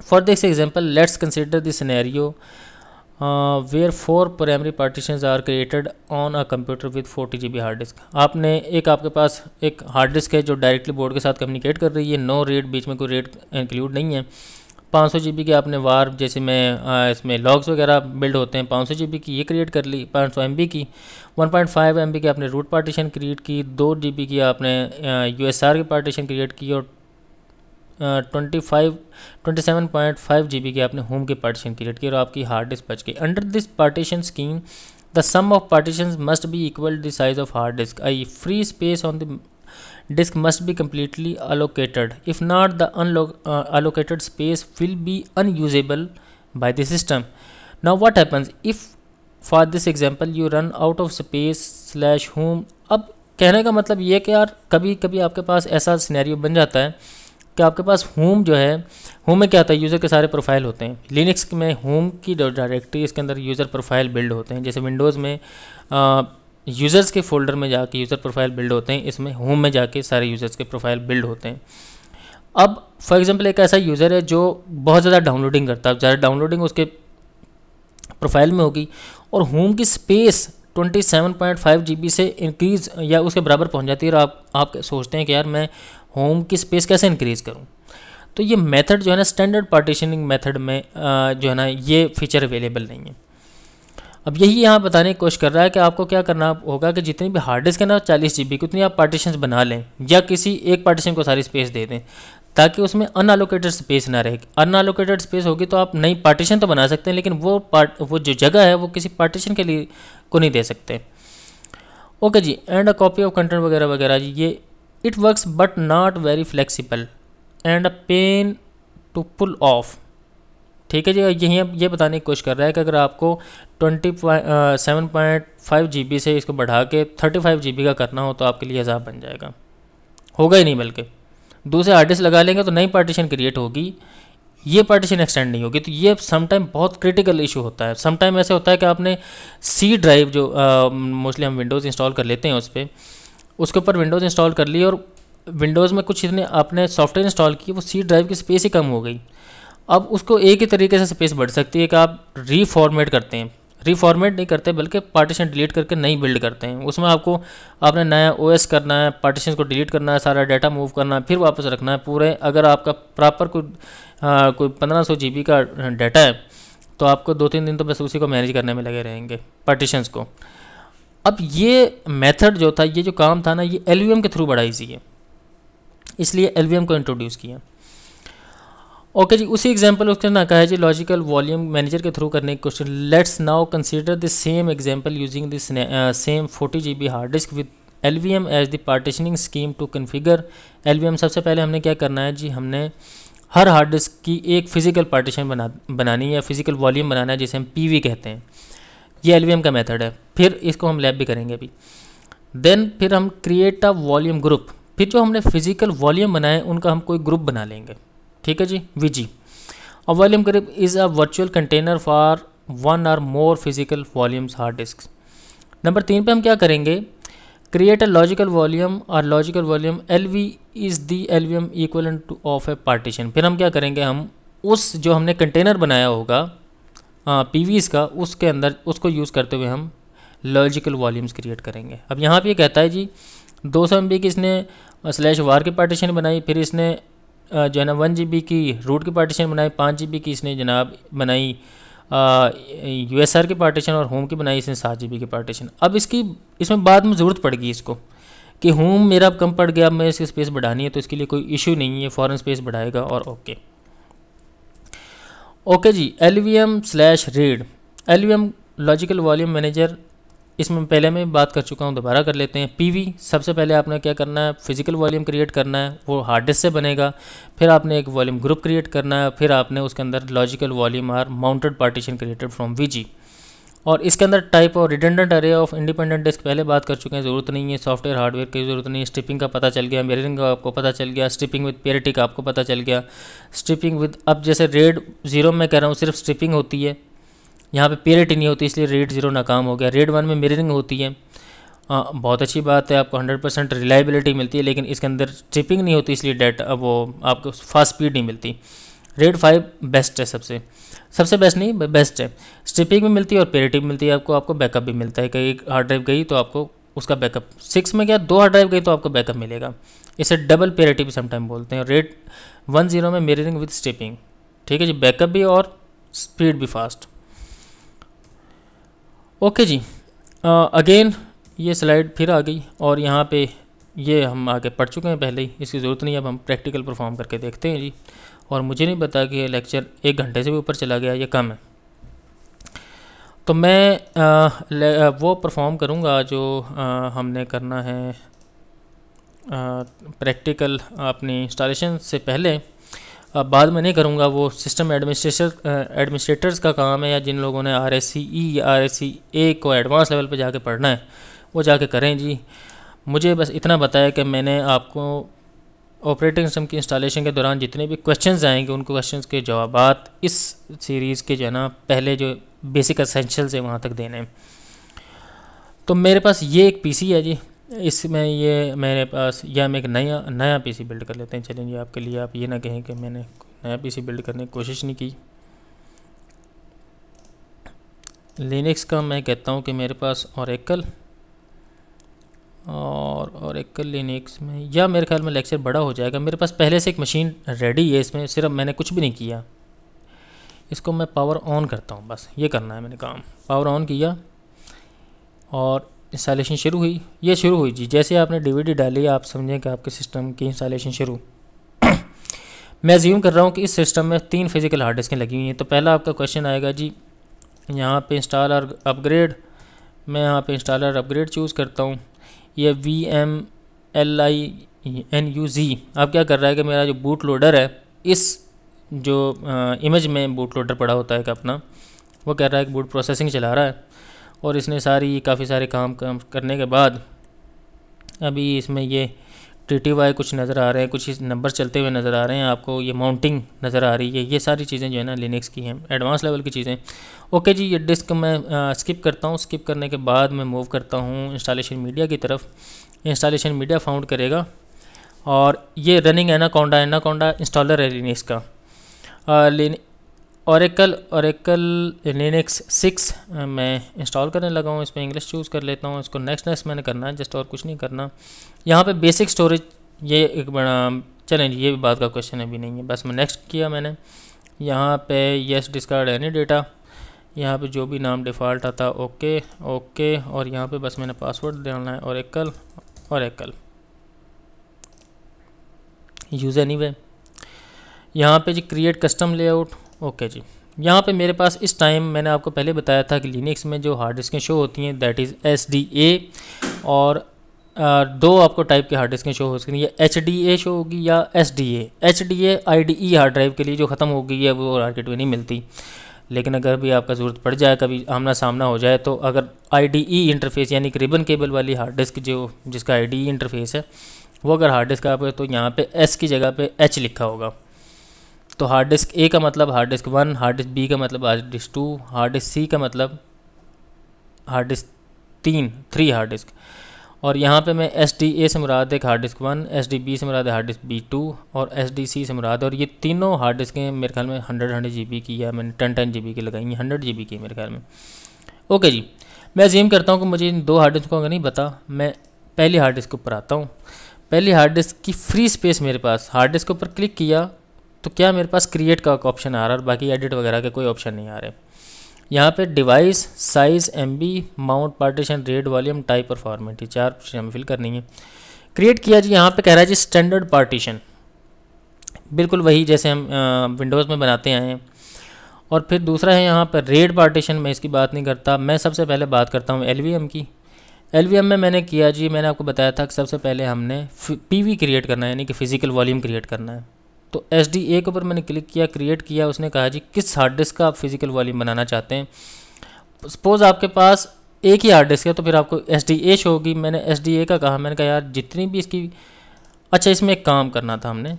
for this example let's consider the scenario where four primary partition are created on a computer with 40 G hard disk आपने एक आपके पास एक hard disk है जो directly board के साथ communicate कर रही है नो रेट बीच में कोई रेट इंक्लूड नहीं है पाँच सौ जी बी के आपने वार जैसे में uh, इसमें लॉग्स वगैरह बिल्ड होते हैं पाँच सौ जी बी की ये क्रिएट कर ली पाँच सौ एम बी की one point five M B की आपने रूट पार्टीशन क्रिएट की दो जी बी की आपने यू एस आर की पार्टीशन क्रिएट की और twenty five twenty seven point five G B की आपने होम के पार्टीशन क्रिएट की और आपकी हार्ड डिस्क बच गई under this partition scheme the sum of partition must be equal the size of hard disk I free space on the disk must be completely allocated if not the unallocated space will be be by the system system now happens if for this example you run out of space slash home अब कहने का मतलब ये कि यार कभी कभी आपके पास ऐसा सिनेरियो बन जाता है कि आपके पास होम जो है होम में क्या होता है यूज़र के सारे प्रोफाइल होते हैं लिनक्स में होम की डायरेक्टरी इसके अंदर यूज़र प्रोफाइल बिल्ड होते हैं जैसे विंडोज़ में यूज़र्स के फोल्डर में जाके यूज़र प्रोफाइल बिल्ड होते हैं इसमें होम में जाके सारे यूज़र्स के प्रोफाइल बिल्ड होते हैं अब फॉर एग्ज़ाम्पल एक ऐसा यूज़र है जो बहुत ज़्यादा डाउनलोडिंग करता है ज़्यादा डाउनलोडिंग उसके प्रोफाइल में होगी और होम की स्पेस 27.5 जीबी से इंक्रीज या उसके बराबर पहुंच जाती है और आप आप सोचते हैं कि यार मैं होम की स्पेस कैसे इंक्रीज करूँ तो ये मेथड जो है ना स्टैंडर्ड पार्टीशनिंग मेथड में जो है ना ये फीचर अवेलेबल नहीं है अब यही यहाँ बताने की कोशिश कर रहा है कि आपको क्या करना होगा कि जितनी भी हार्ड डिस्क है ना चालीस जी बी की उतनी आप पार्टीशन बना लें या किसी एक पार्टीशन को सारी स्पेस दे दें ताकि उसमें अनअलोकेटेड स्पेस ना रहे अनअलोकेटेड स्पेस होगी तो आप नई पार्टीशन तो बना सकते हैं लेकिन वो पार्ट वो जो जगह है वो किसी पार्टीशन के लिए को नहीं दे सकते ओके जी and a copy of content वगैरह वगैरह जी ये it works but not very flexible and a pain to pull off ठीक है जी यही अब ये बताने की कोशिश कर रहा है कि अगर आपको twenty seven point five G B से इसको बढ़ा के थर्टी फाइव जी बी का करना हो तो आपके लिए अजाब बन जाएगा होगा ही नहीं बल्कि दूसरे आर्टिस्ट लगा लेंगे तो नई पार्टीशन क्रिएट होगी ये पार्टीशन एक्सटेंड नहीं होगी तो ये समटाइम बहुत क्रिटिकल इशू होता है समटाइम ऐसे होता है कि आपने सी ड्राइव जो मोस्टली हम विंडोज़ इंस्टॉल कर लेते हैं उस पर उसके ऊपर विंडोज़ इंस्टॉल कर ली और विंडोज़ में कुछ इतने आपने सॉफ्टवेयर इंस्टॉल किए वो सी ड्राइव की स्पेस ही कम हो गई अब उसको एक ही तरीके से स्पेस बढ़ सकती है कि आप रीफॉर्मेट करते हैं रीफॉर्मेट नहीं करते बल्कि पार्टीशन डिलीट करके नई बिल्ड करते हैं उसमें आपको आपने नया ओएस करना है पार्टीशन को डिलीट करना है सारा डाटा मूव करना है फिर वापस रखना है पूरे अगर आपका प्रॉपर कोई आ, कोई पंद्रह सौ जी का डाटा है तो आपको दो तीन दिन तो बस उसी को मैनेज करने में लगे रहेंगे पार्टीशंस को अब ये मेथड जो था ये जो काम था ना ये एल के थ्रू बड़ा ईजी है इसलिए एल को इंट्रोड्यूस किया ओके जी उसी एग्जांपल उसने ना कहा है जी लॉजिकल वॉल्यूम मैनेजर के थ्रू करने की question let's now consider the same example using this same 40 GB hard disk with L V M as the scheme to configure L V M सबसे पहले हमने क्या करना है जी हमने हर हार्ड डिस्क की एक फ़िज़िकल पार्टीशन बना बनानी है फिज़िकल वॉल्यूम बनाना है जिसे हम पी वी कहते हैं ये एल का मेथड है फिर इसको हम लैब भी करेंगे अभी देन फिर हम क्रिएट अ वॉल्यूम ग्रुप फिर जो हमने फिजिकल वॉल्यूम बनाए उनका हम कोई ग्रुप बना लेंगे ठीक है जी we a volume group is a virtual container for one or more physical volumes hard disk number तीन पे हम क्या करेंगे क्रिएट अ लॉजिकल वॉल्यूम और logical volume lv is the lvm equal to of a partition फिर हम क्या करेंगे हम उस जो हमने कंटेनर बनाया होगा पीवीज हाँ, का उसके अंदर उसको यूज़ करते हुए हम लॉजिकल वॉल्यूम्स क्रिएट करेंगे अब यहाँ पे कहता है जी 200 सौ की इसने स्लैश वार की पार्टीशन बनाई फिर इसने जो है ना वन जी की रूट की पार्टीशन बनाई पाँच जी की इसने जनाब बनाई यू एस आर की पार्टीशन और होम की बनाई इसने सात जी की पार्टीशन अब इसकी इसमें बाद में ज़रूरत पड़ेगी इसको कि होम मेरा अब कम पड़ गया अब मैं इसकी स्पेस बढ़ानी है तो इसके लिए कोई इशू नहीं है फ़ौरन स्पेस बढ़ाएगा और ओके okay. ओके जी L V M slash read L V M logical volume manager इसमें पहले मैं बात कर चुका हूँ दोबारा कर लेते हैं पीवी सबसे पहले आपने क्या करना है फिजिकल वॉल्यूम क्रिएट करना है वो हार्ड डिस्क से बनेगा फिर आपने एक वॉल्यूम ग्रुप क्रिएट करना है फिर आपने उसके अंदर logical volume are mounted partition created from VG और इसके अंदर टाइप और रिडेंडेंट अरे ऑफ इंडिपेंडेंट डिस्क पहले बात कर चुके हैं ज़रूरत नहीं है सॉफ्टवेयर हार्डवेयर की ज़रूरत नहीं है स्ट्रिपिंग का पता चल गया मेरिंग का आपको पता चल गया स्ट्रिपिंग विद पेरिटी का आपको पता चल गया स्ट्रिपिंग विद अब जैसे रेड जीरो में कह रहा हूँ सिर्फ स्ट्रिपिंग होती है यहाँ पर पेरिटी नहीं होती इसलिए रेड जीरो नाकाम हो गया रेड वन में मेरिंग होती है आ, बहुत अच्छी बात है आपको हंड्रेड परसेंट रिलायबिलिटी मिलती है लेकिन इसके अंदर स्ट्रिपिंग नहीं होती इसलिए डेटा वो आपको फास्ट स्पीड नहीं मिलती रेड फाइव बेस्ट है सबसे सबसे बेस्ट नहीं बेस्ट है स्ट्रिपिंग भी मिलती है और पेरेटिव भी मिलती है आपको आपको बैकअप भी मिलता है कहीं हार्ड ड्राइव गई तो आपको उसका बैकअप सिक्स में क्या दो हार्ड ड्राइव गई तो आपको बैकअप मिलेगा इसे डबल पेरेटिव समटाइम बोलते हैं रेट वन जीरो में मेरिंग विथ स्टिपिंग ठीक है जी बैकअप भी और स्पीड भी फास्ट ओके जी अगेन ये स्लाइड फिर आ गई और यहाँ पे ये हम आगे पढ़ चुके हैं पहले ही इसकी ज़रूरत नहीं अब हम प्रैक्टिकल परफॉर्म करके देखते हैं जी और मुझे नहीं पता कि ये लेक्चर एक घंटे से भी ऊपर चला गया या कम है तो मैं आ, वो परफॉर्म करूँगा जो आ, हमने करना है प्रैक्टिकल अपनी इंस्टॉलेशन से पहले अब बाद में नहीं करूँगा वो सिस्टम एडमिनिस्ट्रेटर एडमिनिस्ट्रेटर्स का काम है या जिन लोगों ने आर e या आर ए को एडवांस लेवल पर जाके पढ़ना है वो जाके करें जी मुझे बस इतना बताया कि मैंने आपको ऑपरेटिंग सिस्टम की इंस्टॉलेशन के दौरान जितने भी क्वेश्चन आएंगे उन क्वेश्चन के जवाब इस सीरीज़ के जो है ना पहले जो बेसिक असेंशल्स हैं वहाँ तक देने हैं तो मेरे पास ये एक पीसी है जी इसमें ये मेरे पास या हम एक नया नया पीसी बिल्ड कर लेते हैं चलें जी आपके लिए आप ये ना कहें कि मैंने नया पीसी बिल्ड करने की कोशिश नहीं की लिनक्स का मैं कहता हूँ कि मेरे पास औरकल और और एक लिनिक्स में या मेरे ख्याल में लेक्चर बड़ा हो जाएगा मेरे पास पहले से एक मशीन रेडी है इसमें सिर्फ मैंने कुछ भी नहीं किया इसको मैं पावर ऑन करता हूँ बस ये करना है मैंने काम पावर ऑन किया और इंस्टॉलेशन शुरू हुई ये शुरू हुई जी जैसे आपने डीवीडी डाली आप समझें कि आपके सिस्टम की इंस्टॉलेशन शुरू मैं ज्यूम कर रहा हूँ कि इस सिस्टम में तीन फिज़िकल हार्ड डिस्कें लगी हुई हैं तो पहला आपका क्वेश्चन आएगा जी यहाँ पे इंस्टॉलर अपग्रेड मैं यहाँ पे इंस्टॉलर अपग्रेड चूज़ करता हूँ ये V M L I N U G अब क्या कर रहा है कि मेरा जो बूट लोडर है इस जो आ, इमेज में बूट लोडर पड़ा होता है कि अपना वो कह रहा है कि बूट प्रोसेसिंग चला रहा है और इसने सारी काफ़ी सारे काम करने के बाद अभी इसमें ये टी टी वाई कुछ नज़र आ रहे हैं कुछ नंबर चलते हुए नज़र आ रहे हैं आपको ये माउंटिंग नज़र आ रही है ये सारी चीज़ें जो है ना लिनिक्स की हैं एडवांस लेवल की चीज़ें ओके जी ये डिस्क मैं स्किप करता हूँ स्किप करने के बाद मैं मूव करता हूँ इंस्टॉलेशन मीडिया की तरफ इंस्टॉलेशन मीडिया फाउंड करेगा और ये रनिंग एनाकोंडा एनाकोंडा इंस्टॉलर है लिनिक्स का औरकल औरकल लिनक्स सिक्स मैं इंस्टॉल करने लगा हूँ इसमें इंग्लिश चूज़ कर लेता हूँ इसको नेक्स्ट नेक्स्ट मैंने करना है जस्ट और कुछ नहीं करना यहाँ पे बेसिक स्टोरेज ये एक बड़ा चलें ये भी बात का क्वेश्चन अभी नहीं है बस मैं नेक्स्ट किया मैंने यहाँ पे येस डिस्कार्ड एनी डेटा यहाँ पे जो भी नाम डिफ़ॉल्ट आता ओके ओके और यहाँ पर बस मैंने पासवर्ड देना है और एकल और एकल यूज़ एनी वे यहाँ पर जी क्रिएट कस्टम लेआउट ओके जी यहाँ पे मेरे पास इस टाइम मैंने आपको पहले बताया था कि लिनक्स में जो हार्ड डिस्कें शो होती हैं that is S D A और दो आपको टाइप के हार्ड डिस्कें शो हो सकती हैं एच डी ए शो होगी या S D A H D A I D E hard drive के लिए जो ख़त्म हो गई है वो मार्केट में नहीं मिलती लेकिन अगर भी आपका ज़रूरत पड़ जाए कभी आमना सामना हो जाए तो अगर आई डी ई इंटरफेस यानी रिबन केबल वाली हार्ड डिस्क जो जिसका आई डी ई इंटरफेस है वो अगर हार्ड डिस्क आप तो यहाँ पे एस की जगह पे एच लिखा होगा तो हार्ड डिस्क ए का मतलब hard disk one hard disk B का मतलब hard disk two hard disk C का मतलब हार्ड डिस्क तीन थ्री हार्ड डिस्क और यहाँ पे मैं एस डी ए से मुराद एक hard disk one S D B से मुराद हार्ड डिस्क बी टू और एस डी सी से मुराद और ये तीनों हार्ड डिस्कें मेरे ख्याल में हंड्रेड हंड्रेड जी बी की या मैंने टेन टेन जी बी की लगाई हैं हंड्रेड जी बी की मेरे ख्याल में ओके जी मैं जीम करता हूँ कि मुझे इन दो हार्ड डिस्क अगर नहीं पता मैं पहली हार्ड डिस्क के ऊपर आता हूँ पहली हार्ड डिस्क की फ्री स्पेस मेरे पास हार्ड डिस्क के ऊपर क्लिक किया तो क्या मेरे पास क्रिएट का ऑप्शन आ रहा है बाकी एडिट वगैरह के कोई ऑप्शन नहीं आ रहे यहाँ पे device size M B mount partition RAID volume type और फॉर्मेट ये चार ऑप्शन हमें फिल करनी है क्रिएट किया जी यहाँ पे कह रहा है जी स्टैंडर्ड पार्टीशन बिल्कुल वही जैसे हम विंडोज़ में बनाते आए हैं और फिर दूसरा है यहाँ पर रेड पार्टीशन मैं इसकी बात नहीं करता मैं सबसे पहले बात करता हूँ एल की एल में मैंने किया जी मैंने आपको बताया था कि सबसे पहले हमने पी क्रिएट करना है यानी कि फ़िज़िकल वॉल्यूम क्रिएट करना है तो एस डी ए के ऊपर मैंने क्लिक किया क्रिएट किया उसने कहा जी किस हार्ड डिस्क का आप फिजिकल वॉल्यूम बनाना चाहते हैं सपोज़ आपके पास एक ही हार्ड डिस्क है तो फिर आपको एस डी ए शो होगी मैंने एस डी ए का कहा मैंने कहा यार जितनी भी इसकी अच्छा इसमें एक काम करना था हमने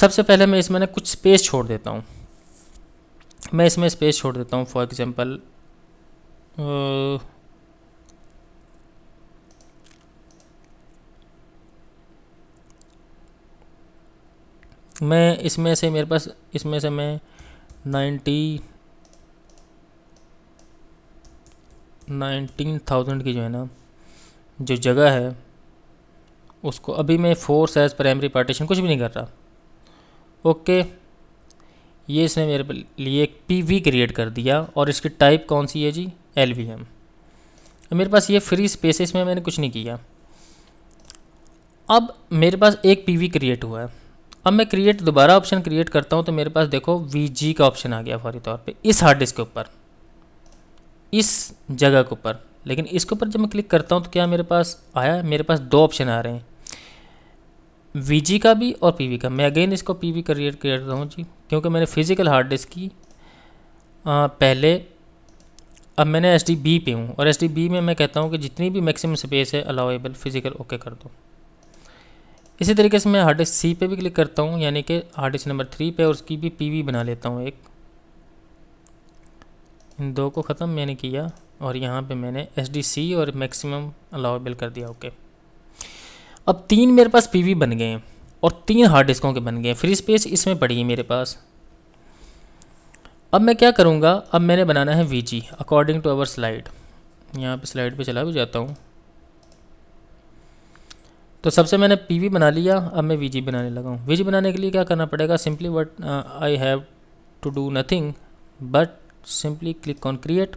सबसे पहले मैं इसमें ना कुछ स्पेस छोड़ देता हूँ मैं इसमें स्पेस छोड़ देता हूँ फॉर एग्ज़ाम्पल मैं इसमें से मेरे पास इसमें से मैं नाइन्टी नाइनटीन थाउजेंड की जो है ना जो जगह है उसको अभी मैं फोर्स एज प्राइमरी पार्टीशन कुछ भी नहीं कर रहा ओके ये इसने मेरे लिए एक पी क्रिएट कर दिया और इसकी टाइप कौन सी है जी एल वी एम मेरे पास ये फ्री है में मैंने कुछ नहीं किया अब मेरे पास एक वी क्रिएट हुआ है अब मैं क्रिएट दोबारा ऑप्शन क्रिएट करता हूँ तो मेरे पास देखो वी का ऑप्शन आ गया फौरी तौर पर इस हार्ड डिस्क के ऊपर इस जगह के ऊपर लेकिन इसके ऊपर जब मैं क्लिक करता हूँ तो क्या मेरे पास आया मेरे पास दो ऑप्शन आ रहे हैं वी का भी और पी का मैं अगेन इसको पी वी क्रिएट करता हूँ जी क्योंकि मैंने फिज़िकल हार्ड डिस्क की आ, पहले अब मैंने एस डी बी पे हूँ और एस डी बी में मैं कहता हूँ कि जितनी भी मैक्सिमम स्पेस है अलाउेबल फिज़िकल ओके कर दो इसी तरीके से मैं हार्ड डिस्क सी पे भी क्लिक करता हूँ यानी कि हार्ड डिस्क नंबर थ्री पे और उसकी भी पीवी बना लेता हूँ एक इन दो को ख़त्म मैंने किया और यहाँ पे मैंने एच डी सी और मैक्सिमम अलाउेबल कर दिया ओके अब तीन मेरे पास पीवी बन गए हैं और तीन हार्ड डिस्कों के बन गए फ्री स्पेस इसमें पड़ी है मेरे पास अब मैं क्या करूँगा अब मैंने बनाना है V G according to our slide यहाँ पर स्लाइड पर चला भी जाता हूँ तो सबसे मैंने पी बना लिया अब मैं वी बनाने लगा हूँ वी बनाने के लिए क्या करना पड़ेगा simply what I have to do nothing but simply click on create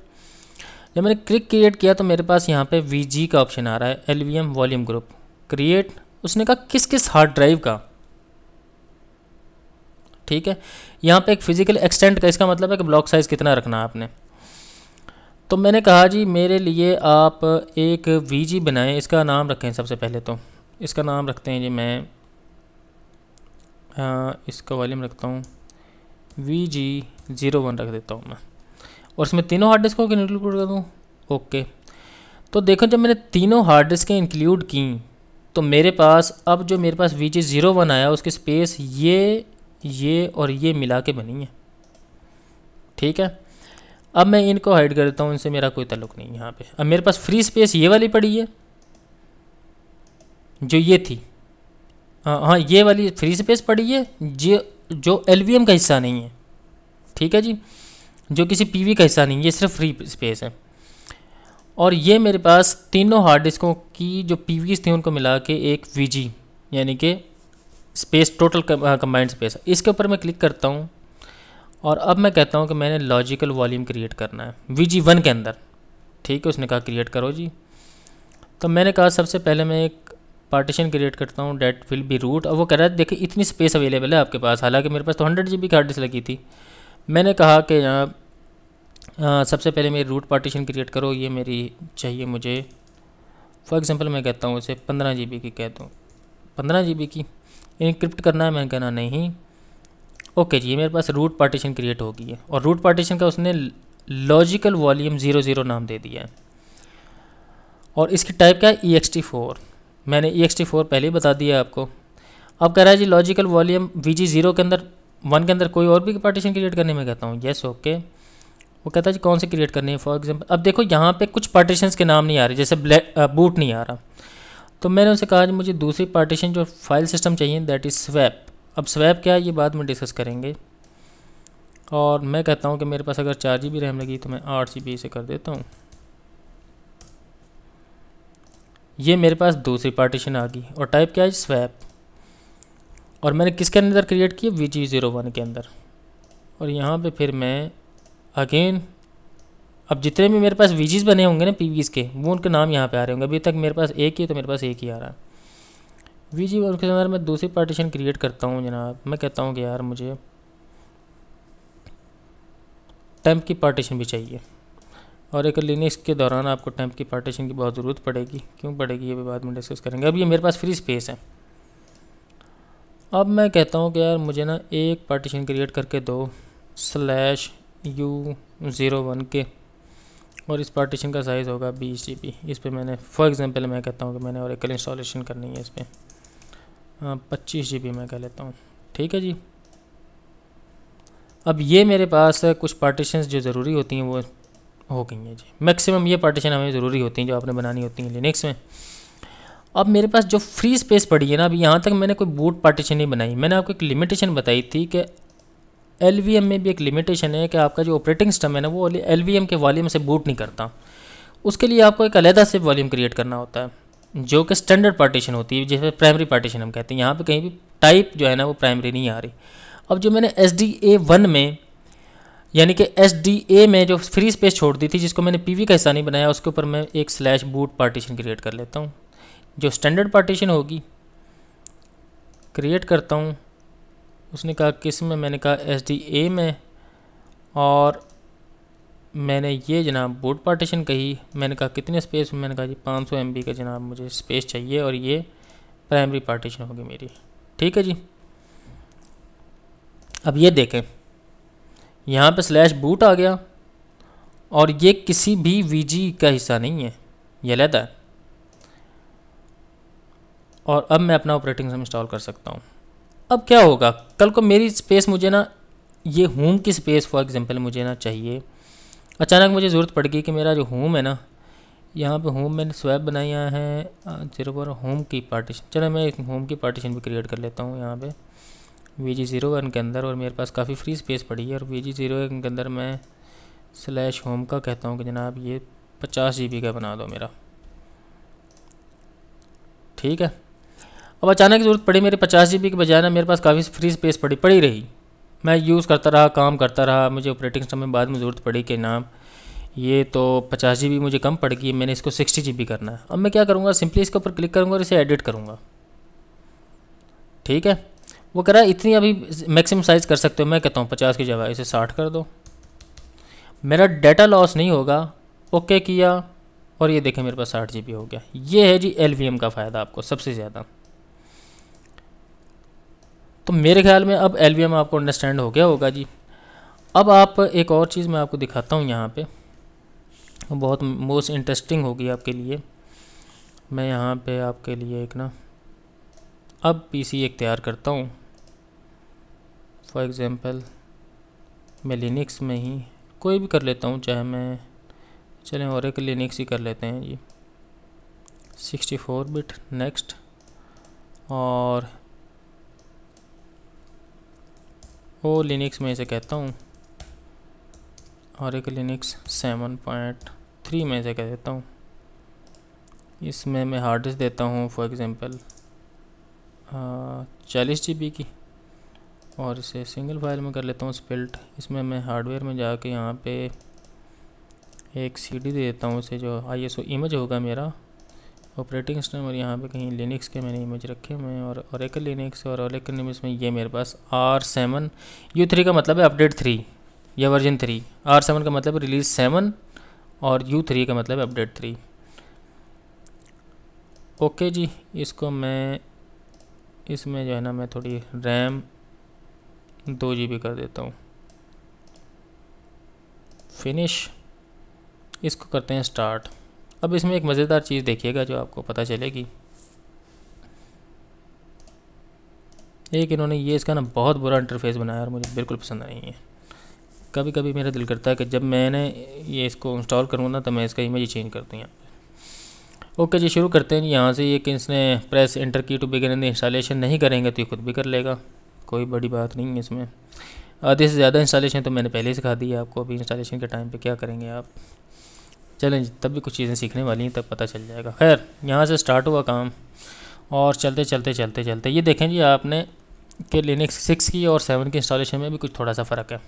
जब मैंने क्लिक क्रिएट किया तो मेरे पास यहाँ पे वी का ऑप्शन आ रहा है L V M volume group create उसने कहा किस किस हार्ड ड्राइव का ठीक है यहाँ पे एक फिजिकल एक्सटेंट का इसका मतलब है कि ब्लॉक साइज़ कितना रखना है आपने तो मैंने कहा जी मेरे लिए आप एक वी बनाएं इसका नाम रखें सबसे पहले तो इसका नाम रखते हैं जी मैं आ, इसका वॉल्यूम रखता हूँ वी जी ज़ीरो वन रख देता हूँ मैं और इसमें तीनों हार्ड डिस्क को इंक्लूड कर दूँ ओके तो देखो जब मैंने तीनों हार्ड डिस्कें इंक्लूड की तो मेरे पास अब जो मेरे पास वी जी ज़ीरो वन आया उसकी स्पेस ये ये और ये मिला के बनी है ठीक है अब मैं इनको हाइड कर देता हूँ इनसे मेरा कोई तल्लुक नहीं यहाँ पे अब मेरे पास फ्री स्पेस ये वाली पड़ी है जो ये थी हाँ ये वाली फ्री स्पेस पड़ी है जो जो एल का हिस्सा नहीं है ठीक है जी जो किसी पी का हिस्सा नहीं है ये सिर्फ फ्री स्पेस है और ये मेरे पास तीनों हार्ड डिस्कों की जो पी थी उनको मिला के एक वी यानी कि स्पेस टोटल कंबाइंड स्पेस इसके ऊपर मैं क्लिक करता हूँ और अब मैं कहता हूँ कि मैंने लॉजिकल वॉल्यूम क्रिएट करना है वी जी वन के अंदर ठीक है उसने कहा क्रिएट करो जी तो मैंने कहा सबसे पहले मैं एक पार्टीशन क्रिएट करता हूँ डेट विल बी रूट और वो कह रहा है देखिए इतनी स्पेस अवेलेबल है आपके पास हालांकि मेरे पास तो hundred G B hard disk लगी थी मैंने कहा कि यहाँ सबसे पहले मेरी रूट पार्टीशन क्रिएट करो ये मेरी चाहिए मुझे फॉर एग्ज़ाम्पल मैं कहता हूँ उसे पंद्रह जी बी की कह दूँ पंद्रह जी बी की इनक्रिप्ट करना है मैंने कहना नहीं ओके जी मेरे पास रूट पार्टीशन क्रिएट हो गई है और रूट पार्टीशन का उसने लॉजिकल वॉल्यूम ज़ीरो ज़ीरो नाम दे दिया है और इसकी टाइप क्या है ई एक्सटी फोर मैंने ई एक्स टी फोर पहले ही बता दिया आपको अब कह रहा है जी logical volume V G zero के अंदर वन के अंदर कोई और भी पार्टीशन क्रिएट करने में कहता हूँ येस ओके वो कहता है जी कौन से क्रिएट करने है फॉर एग्जाम्पल अब देखो यहाँ पे कुछ पार्टीशन के नाम नहीं आ रहे जैसे ब्लैक बूट नहीं आ रहा तो मैंने उनसे कहा जी मुझे दूसरी पार्टीशन जो फाइल सिस्टम चाहिए दैट इज़ स्वैप अब स्वैप क्या है ये बाद में डिस्कस करेंगे और मैं कहता हूँ कि मेरे पास अगर चार जी बी रैम लगी तो मैं आठ जी बी से कर देता हूँ ये मेरे पास दूसरी पार्टीशन आ गई और टाइप क्या है स्वैप और मैंने किसके अंदर क्रिएट किया वी जी ज़ीरो वन के अंदर और यहाँ पे फिर मैं अगेन अब जितने भी मेरे पास वीजीज बने होंगे ना पी के वो उनके नाम यहाँ पे आ रहे होंगे अभी तक मेरे पास एक ही तो मेरे पास एक ही आ रहा है जी वन के अंदर मैं दूसरी पार्टीशन क्रिएट करता हूँ जनाब मैं कहता हूँ कि यार मुझे टेम्प की पार्टीशन भी चाहिए और एक लिनिक्स के दौरान आपको टेम्प की पार्टीशन की बहुत ज़रूरत पड़ेगी क्यों पड़ेगी ये भी बाद में डिस्कस करेंगे अब ये मेरे पास फ्री स्पेस है अब मैं कहता हूँ कि यार मुझे ना एक पार्टीशन क्रिएट करके दो स्लैश यू ज़ीरो वन के और इस पार्टीशन का साइज़ होगा बीस जी बी इस पर मैंने फॉर एग्ज़ाम्पल मैं कहता हूँ कि मैंने और एकल इंस्टॉलेशन करनी है इस पर पच्चीस जी बी मैं कह लेता हूँ ठीक है जी अब ये मेरे पास कुछ पार्टीशन जो ज़रूरी होती हैं वो हो गई हैं जी मैक्सिमम ये पार्टीशन हमें ज़रूरी होती हैं जो आपने बनानी होती हैं लिनक्स में अब मेरे पास जो फ्री स्पेस पड़ी है ना अब यहाँ तक मैंने कोई बूट पार्टीशन नहीं बनाई मैंने आपको एक लिमिटेशन बताई थी कि एल में भी एक लिमिटेशन है कि आपका जो ऑपरेटिंग सिस्टम है ना वो एल के वॉल्यूम से बूट नहीं करता उसके लिए आपको एक अलहदा से वॉल्यूम क्रिएट करना होता है जो कि स्टैंडर्ड पार्टीशन होती है जिसमें प्राइमरी पार्टीशन हम कहते हैं यहाँ पे कहीं भी टाइप जो है ना वो प्राइमरी नहीं आ रही अब जो मैंने एस डी ए वन में यानी कि एस डी ए में जो फ्री स्पेस छोड़ दी थी जिसको मैंने पी वी का हिस्सा नहीं बनाया उसके ऊपर मैं एक स्लैश बूट पार्टीशन क्रिएट कर लेता हूँ जो स्टैंडर्ड पार्टीशन होगी क्रिएट करता हूँ उसने कहा किस में मैंने कहा एस डी ए में और मैंने ये जनाब बूट पार्टीशन कही मैंने कहा कितने स्पेस मैंने कहा जी पाँच सौ एम बी का जनाब मुझे स्पेस चाहिए और ये प्राइमरी पार्टीशन होगी मेरी ठीक है जी अब ये देखें यहाँ पे स्लैश बूट आ गया और ये किसी भी वी का हिस्सा नहीं है ये लेता है और अब मैं अपना ऑपरेटिंग सिस्टम इंस्टॉल कर सकता हूँ अब क्या होगा कल को मेरी स्पेस मुझे ना ये होम की स्पेस फॉर एग्जांपल मुझे ना चाहिए अचानक मुझे ज़रूरत पड़ गई कि मेरा जो होम है ना यहाँ पे होम मैंने स्वैप बनाया है सिर्फ होम की पार्टीशन चलो मैं एक होम की पार्टीशन भी क्रिएट कर लेता हूँ यहाँ पर वी जी ज़ीरो वन के अंदर और मेरे पास काफ़ी फ्री स्पेस पड़ी है और वी जी ज़ीरो वन के अंदर मैं स्लैश होम का कहता हूँ कि जनाब ये पचास जी बी का बना दो मेरा ठीक है अब अचानक ज़रूरत पड़ी मेरे पचास जी बी के बजाय ना मेरे पास काफ़ी फ्री स्पेस पड़ी पड़ी रही मैं यूज़ करता रहा काम करता रहा मुझे ऑपरेटिंग सिस्टम में बाद में ज़रूरत पड़ी कि नाम ये तो पचास जी बी मुझे कम पड़ गई मैंने इसको सिक्सटी जी बी करना है अब मैं क्या करूँगा सिंपली इसके ऊपर क्लिक करूँगा और इसे एडिट करूँगा ठीक है वो कह रहा है इतनी अभी मैक्सिमम साइज़ कर सकते हो मैं कहता हूँ पचास की जगह इसे साठ कर दो मेरा डाटा लॉस नहीं होगा ओके किया और ये देखें मेरे पास साठ जी हो गया ये है जी एल का फ़ायदा आपको सबसे ज़्यादा तो मेरे ख्याल में अब एल आपको अंडरस्टैंड हो गया होगा जी अब आप एक और चीज़ मैं आपको दिखाता हूँ यहाँ पे बहुत मोस्ट इंटरेस्टिंग होगी आपके लिए मैं यहाँ पे आपके लिए एक ना अब पीसी एक तैयार करता हूँ फॉर एग्ज़ाम्पल मैं लिनिक्स में ही कोई भी कर लेता हूँ चाहे मैं चलें और एक लिनिक्स ही कर लेते हैं जी सिक्सटी फोर बिट नेक्स्ट और ओ लिनिक्स में इसे कहता हूँ और एक लिनिक्स सेवन पॉइंट थ्री में इसे कह देता हूँ इसमें मैं हार्ड डिस्क देता हूँ फॉर एग्ज़ाम्पल चालीस जी बी की और इसे सिंगल फाइल में कर लेता हूँ स्पिल्ट इसमें मैं हार्डवेयर में जाके यहाँ पे एक सीडी दे देता हूँ इसे जो आई एस इमेज होगा मेरा ऑपरेटिंग सिस्टम और यहाँ पे कहीं लिनक्स के मैंने इमेज रखे हुए हैं और एक लिनक्स और ओरेकल लिनक्स में ये मेरे पास आर सेवन यू थ्री का मतलब है अपडेट थ्री या वर्जन थ्री आर सेवन का मतलब रिलीज सेवन और यू थ्री का मतलब अपडेट थ्री ओके जी इसको मैं इसमें जो है ना मैं थोड़ी रैम दो जी कर देता हूँ फिनिश इसको करते हैं स्टार्ट अब इसमें एक मज़ेदार चीज़ देखिएगा जो आपको पता चलेगी एक इन्होंने ये इसका ना बहुत बुरा इंटरफेस बनाया और मुझे बिल्कुल पसंद नहीं है कभी कभी मेरा दिल करता है कि जब मैंने ये इसको इंस्टॉल करूँ ना तो मैं इसका इमेज चेंज कर दूँ यहाँ पर ओके जी शुरू करते हैं यहाँ से ये कि इसने press enter key to begin installation नहीं करेंगे तो ये खुद भी कर लेगा कोई बड़ी बात नहीं है इसमें आधे से ज़्यादा इंस्टॉलेशन तो मैंने पहले ही सिखा दी है आपको अभी इंस्टॉलेशन के टाइम पे क्या करेंगे आप चलें तब भी कुछ चीज़ें सीखने वाली हैं तब पता चल जाएगा खैर यहाँ से स्टार्ट हुआ काम और चलते चलते चलते चलते ये देखें जी आपने के लिनिक्स सिक्स की और सेवन की इंस्टॉलेशन में भी कुछ थोड़ा सा फ़र्क है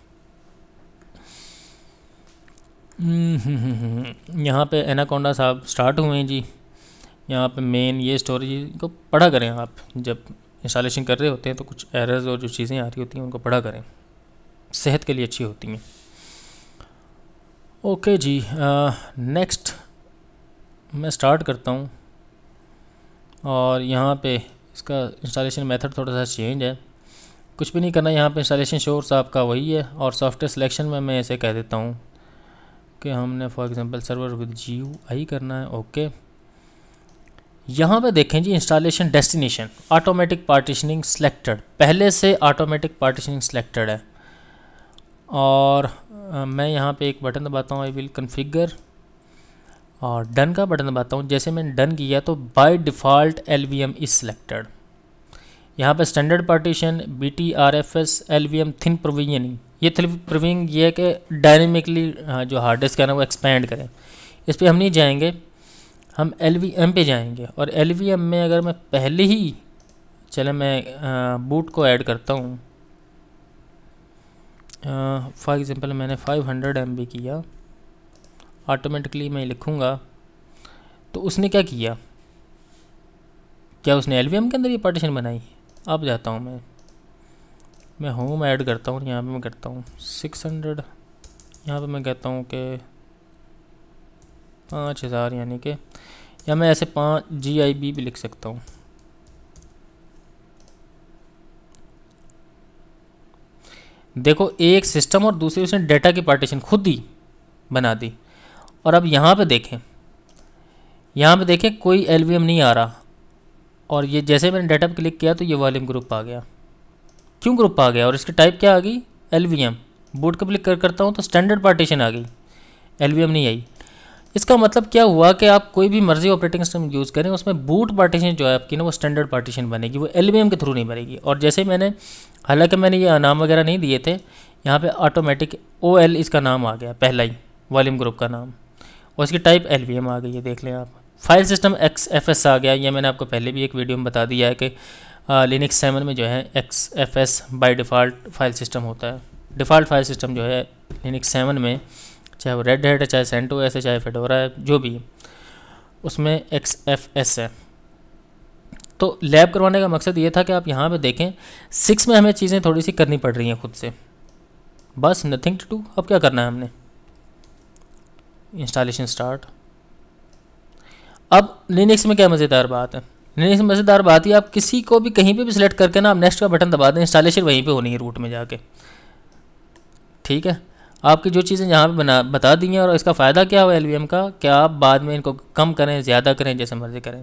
हम्म, यहाँ पे एनाकोंडा साहब स्टार्ट हुए हैं जी यहाँ पे मेन ये स्टोरी को पढ़ा करें आप जब इंस्टॉलेशन कर रहे होते हैं तो कुछ एरर्स और जो चीज़ें आ रही होती हैं उनको पढ़ा करें सेहत के लिए अच्छी होती हैं ओके जी नेक्स्ट मैं स्टार्ट करता हूँ और यहाँ पे इसका इंस्टॉलेशन मेथड थोड़ा सा चेंज है कुछ भी नहीं करना यहाँ पे इंस्टॉलेशन शोर्स आपका वही है और सॉफ्टवेयर सिलेक्शन में मैं ऐसे कह देता हूँ कि हमने फॉर एग्ज़ाम्पल सर्वर विद जी करना है ओके okay. यहाँ पे देखें जी installation destination automatic partitioning selected पहले से ऑटोमेटिक पार्टीशनिंग सिलेक्टेड है और आ, मैं यहाँ पे एक बटन दबाता हूँ आई विल कन्फिगर और डन का बटन दबाता हूँ जैसे मैंने डन किया तो by default L V M is selected यहाँ पे standard partition B T R F S L V M thin provisioning ये थिन प्रोविजनिंग ये है कि डायनेमिकली हाँ, जो हार्ड डिस्क है ना वो एक्सपेंड करें इस पर हम नहीं जाएंगे हम एल वी एम पे जाएंगे और एल वी एम में अगर मैं पहले ही चले मैं आ, बूट को ऐड करता हूँ फॉर एग्ज़ाम्पल मैंने 500 हंड्रेड किया ऑटोमेटिकली मैं लिखूँगा तो उसने क्या किया क्या उसने एल के अंदर ये पार्टीशन बनाई अब जाता हूँ मैं मैं होम ऐड करता हूँ यहाँ पे मैं करता हूँ सिक्स हंड्रेड यहाँ पर मैं कहता हूँ कि पाँच हज़ार यानी कि या मैं ऐसे पाँच जी आई बी भी लिख सकता हूँ देखो एक सिस्टम और दूसरी उसने डेटा की पार्टीशन खुद ही बना दी और अब यहाँ पे देखें यहाँ पे देखें कोई एल नहीं आ रहा और ये जैसे मैंने डेटा पर क्लिक किया तो ये वॉल्यूम ग्रुप आ गया क्यों ग्रुप आ गया और इसकी टाइप क्या आ गई एल बूट पर क्लिक कर करता हूँ तो स्टैंडर्ड पार्टीशन आ गई एल नहीं आई इसका मतलब क्या हुआ कि आप कोई भी मर्जी ऑपरेटिंग सिस्टम यूज़ करें उसमें बूट पार्टीशन जो है आपकी ना वो स्टैंडर्ड पार्टीशन बनेगी वो एल के थ्रू नहीं बनेगी और जैसे मैंने हालांकि मैंने ये नाम वगैरह नहीं दिए थे यहाँ पे ऑटोमेटिक ओ एल इसका नाम आ गया पहला ही वॉल्यूम ग्रुप का नाम और इसकी टाइप एल आ गई है देख लें आप file system X F S आ गया यह मैंने आपको पहले भी एक वीडियो में बता दिया है कि लिनिक्स सेवन में जो है X F S by file system होता है डिफ़ॉल्ट फाइल सिस्टम जो है लिनिक्स सेवन में चाहे वो रेड हेड है चाहे सेंटो एस है चाहे फेडोरा है जो भी उसमें एक्स एफ एस है तो लैब करवाने का मकसद ये था कि आप यहाँ पे देखें सिक्स में हमें चीज़ें थोड़ी सी करनी पड़ रही हैं खुद से बस नथिंग टू डू अब क्या करना है हमने इंस्टॉलेशन स्टार्ट अब लिनक्स में क्या मज़ेदार बात है लिनक्स में मज़ेदार बात ही आप किसी को भी कहीं पे भी सिलेक्ट करके ना आप नेक्स्ट का बटन दबा दें इंस्टॉलेशन वहीं पर होनी है रूट में जाके ठीक है आपकी जो चीज़ें यहाँ पे बना बता दी हैं और इसका फ़ायदा क्या हुआ एल का क्या आप बाद में इनको कम करें ज़्यादा करें जैसे मर्ज़ी करें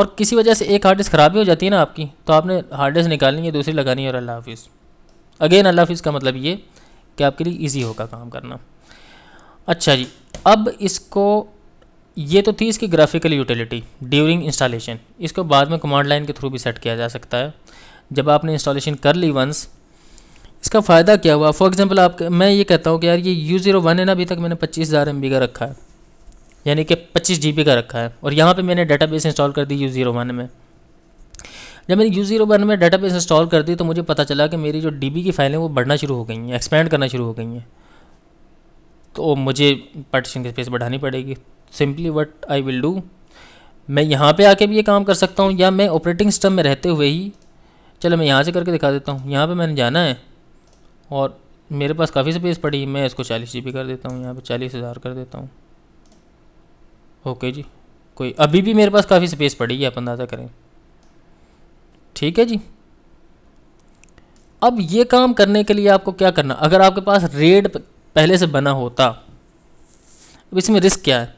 और किसी वजह से एक हार्ड डिस्क ख़राब भी हो जाती है ना आपकी तो आपने हार्ड डिस्क निकालनी है दूसरी लगानी है और अल्लाह हाफिज़ अगेन अल्लाह हाफिज़ का मतलब ये कि आपके लिए ईजी होगा काम करना अच्छा जी अब इसको ये तो थी इसकी ग्राफिकल यूटिलिटी ड्यूरिंग इंस्टॉलेशन इसको बाद में कमांड लाइन के थ्रू भी सेट किया जा सकता है जब आपने इंस्टॉलेशन कर ली वंस इसका फ़ायदा क्या हुआ फॉर एग्ज़ाम्पल आप मैं ये कहता हूँ कि यार ये यू ज़ीरो वन है ना अभी तक मैंने पच्चीस हज़ार एम बी का रखा है यानी कि पच्चीस जी बी का रखा है और यहाँ पे मैंने बेस इंस्टॉल कर दी यू ज़ीरो वन में जब मैंने यू ज़ीरो वन में डेटाबेस इंस्टॉल कर दी तो मुझे पता चला कि मेरी जो डी बी की फाइलें वो बढ़ना शुरू हो गई हैं एक्सपेंड करना शुरू हो गई हैं तो मुझे पार्टीशन की स्पेस बढ़ानी पड़ेगी simply what I will do मैं यहाँ पर आके भी ये काम कर सकता हूँ या मैं ऑपरेटिंग सिस्टम में रहते हुए ही चलो मैं यहाँ से करके दिखा देता हूँ यहाँ पर मैंने जाना है और मेरे पास काफ़ी स्पेस पड़ी मैं इसको चालीस जी कर देता हूँ यहाँ पर चालीस हज़ार कर देता हूँ ओके जी कोई अभी भी मेरे पास काफ़ी स्पेस पड़ी है आप अंदाज़ा करें ठीक है जी अब ये काम करने के लिए आपको क्या करना अगर आपके पास रेड पहले से बना होता अब इसमें रिस्क क्या है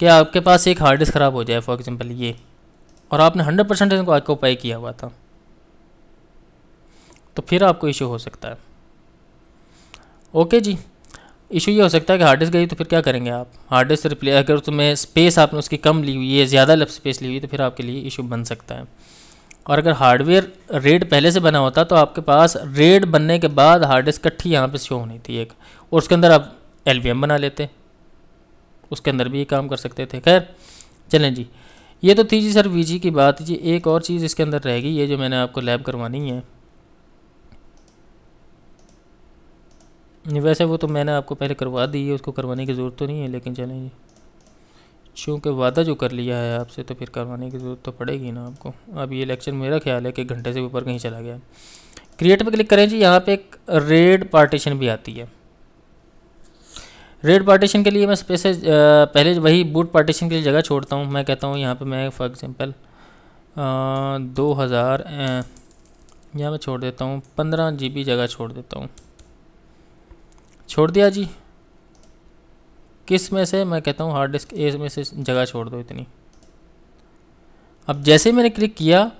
कि आपके पास एक हार्ड डिस्क ख़राब हो जाए फॉर एग्ज़ाम्पल ये और आपने हंड्रेड परसेंट इनको ऑक्यूपाई किया हुआ था तो फिर आपको इशू हो सकता है ओके जी इशू ये हो सकता है कि हार्ड डिस्क गई तो फिर क्या करेंगे आप हार्ड डिस्क रिप्ले अगर तुम्हें स्पेस आपने उसकी कम ली हुई है ज़्यादा लफ स्पेस ली हुई तो फिर आपके लिए इशू बन सकता है और अगर हार्डवेयर रेड पहले से बना होता तो आपके पास रेड बनने के बाद हार्ड डिस्क कट्ठी यहाँ पर शो होनी थी एक और उसके अंदर आप एल बना लेते उसके अंदर भी ये काम कर सकते थे खैर चलें जी ये तो थी जी सर वी की बात जी एक और चीज़ इसके अंदर रहेगी ये जो मैंने आपको लैब करवानी है वैसे वो तो मैंने आपको पहले करवा दी है उसको करवाने की ज़रूरत तो नहीं है लेकिन चलें जी चूँकि वादा जो कर लिया है आपसे तो फिर करवाने की ज़रूरत तो पड़ेगी ना आपको अब ये लेक्चर मेरा ख्याल है कि घंटे से ऊपर कहीं चला गया क्रिएट पर क्लिक करें जी यहाँ पर एक रेड पार्टीशन भी आती है रेड पार्टीशन के लिए मैं स्पेसेज पहले वही बूट पार्टीशन के लिए जगह छोड़ता हूँ मैं कहता हूँ यहाँ पे मैं फॉर एग्ज़ाम्पल दो हज़ार यहाँ मैं छोड़ देता हूँ पंद्रह जी बी जगह छोड़ देता हूँ छोड़ दिया जी किस में से मैं कहता हूँ हार्ड डिस्क ए में से जगह छोड़ दो इतनी अब जैसे मैंने क्लिक किया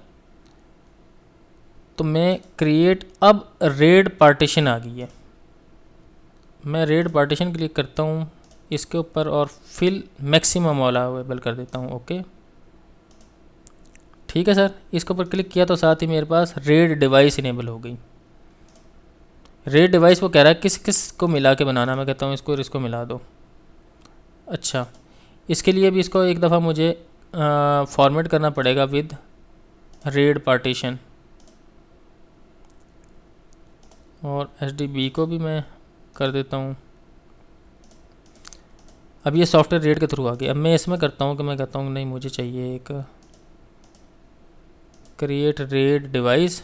तो मैं क्रिएट अब रेड पार्टीशन आ गई है मैं रेड पार्टीशन क्लिक करता हूँ इसके ऊपर और फिल मैक्सिमम वाला अवेलेबल कर देता हूँ ओके ठीक है सर इसके ऊपर क्लिक किया तो साथ ही मेरे पास रेड डिवाइस इनेबल हो गई रेड डिवाइस वो कह रहा है किस किस को मिला के बनाना मैं कहता हूँ इसको और इसको मिला दो अच्छा इसके लिए भी इसको एक दफ़ा मुझे फॉर्मेट करना पड़ेगा विद रेड पार्टीशन और एस को भी मैं कर देता हूँ अब ये सॉफ्टवेयर रेड के थ्रू आ गया अब मैं इसमें करता हूँ कि मैं कहता हूँ नहीं मुझे चाहिए एक क्रिएट रेड डिवाइस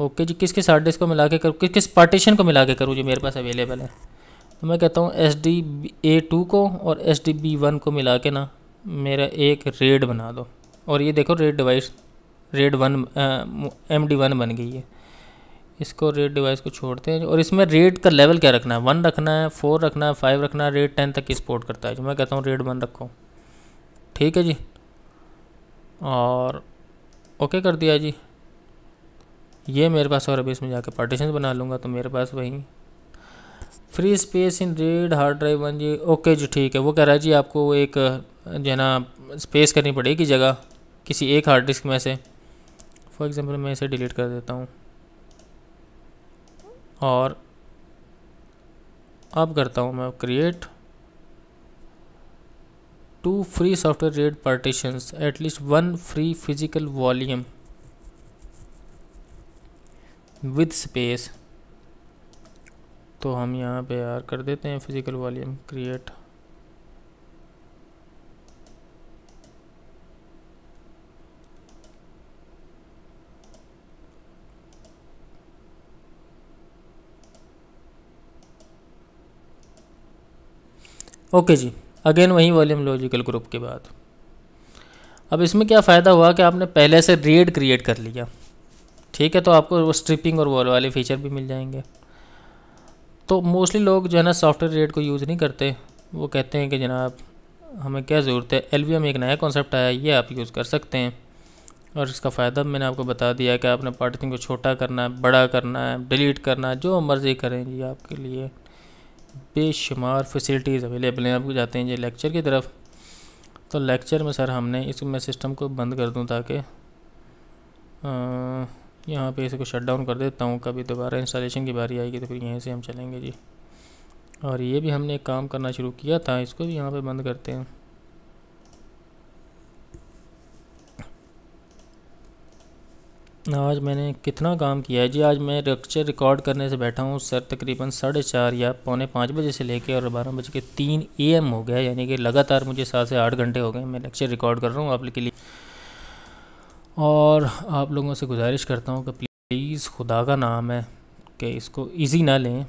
ओके जी किस किस हार्ड डिस्क को मिला के करूँ किस किस पार्टीशन को मिला के करूँ जो मेरे पास अवेलेबल है तो मैं कहता हूँ एस डी ए टू को और एस डी बी वन को मिला के ना मेरा एक रेड बना दो और ये देखो RAID device RAID one M D one बन गई है इसको रेड डिवाइस को छोड़ते हैं और इसमें रेड का लेवल क्या रखना है वन रखना है फोर रखना है फाइव रखना है रेड टेन तक की सपोर्ट करता है जो मैं कहता हूँ रेड वन रखो ठीक है जी और ओके कर दिया जी ये मेरे पास और अभी इसमें जाके पार्टीशन बना लूँगा तो मेरे पास वही free space in RAID hard drive one जी ओके जी ठीक है वो कह रहा है जी आपको एक जो है ना स्पेस करनी पड़ेगी जगह किसी एक हार्ड डिस्क में से फॉर एग्ज़ाम्पल मैं इसे डिलीट कर देता हूँ और अब करता हूँ मैं create two free software RAID partitions at least one free physical volume with space तो हम यहाँ पे यार कर देते हैं फिज़िकल वॉल्यूम क्रिएट ओके जी अगेन वही वॉल्यूम लॉजिकल ग्रुप के बाद अब इसमें क्या फ़ायदा हुआ कि आपने पहले से रेड क्रिएट कर लिया ठीक है तो आपको वो स्ट्रिपिंग और वॉल वाले फीचर भी मिल जाएंगे तो मोस्टली लोग जो है ना सॉफ्टवेयर रेट को यूज़ नहीं करते वो कहते हैं कि जनाब हमें क्या ज़रूरत है एल में एक नया कॉन्सेप्ट आया ये आप यूज़ कर सकते हैं और इसका फ़ायदा मैंने आपको बता दिया कि आपने पार्टीशन को छोटा करना है बड़ा करना है डिलीट करना है जो मर्ज़ी करें जी आपके लिए बेशुमार फैसिलिटीज़ अवेलेबल हैं आप जाते हैं जी लेक्चर की तरफ तो लेक्चर में सर हमने इस मैं सिस्टम को बंद कर दूँ ताकि यहाँ पे इसको शट डाउन कर देता हूँ कभी दोबारा इंस्टॉलेशन की बारी आएगी तो फिर यहीं से हम चलेंगे जी और ये भी हमने काम करना शुरू किया था इसको भी यहाँ पे बंद करते हैं आज मैंने कितना काम किया है जी आज मैं लेक्चर रिकॉर्ड करने से बैठा हूँ सर तकरीबन साढ़े चार या पौने पाँच बजे से लेके और बारह बज के तीन ए एम हो गया यानी कि लगातार मुझे सात से आठ घंटे हो गए मैं लेक्चर रिकॉर्ड कर रहा हूँ आप के लिए और आप लोगों से गुजारिश करता हूँ कि प्लीज़ खुदा का नाम है कि इसको इजी ना लें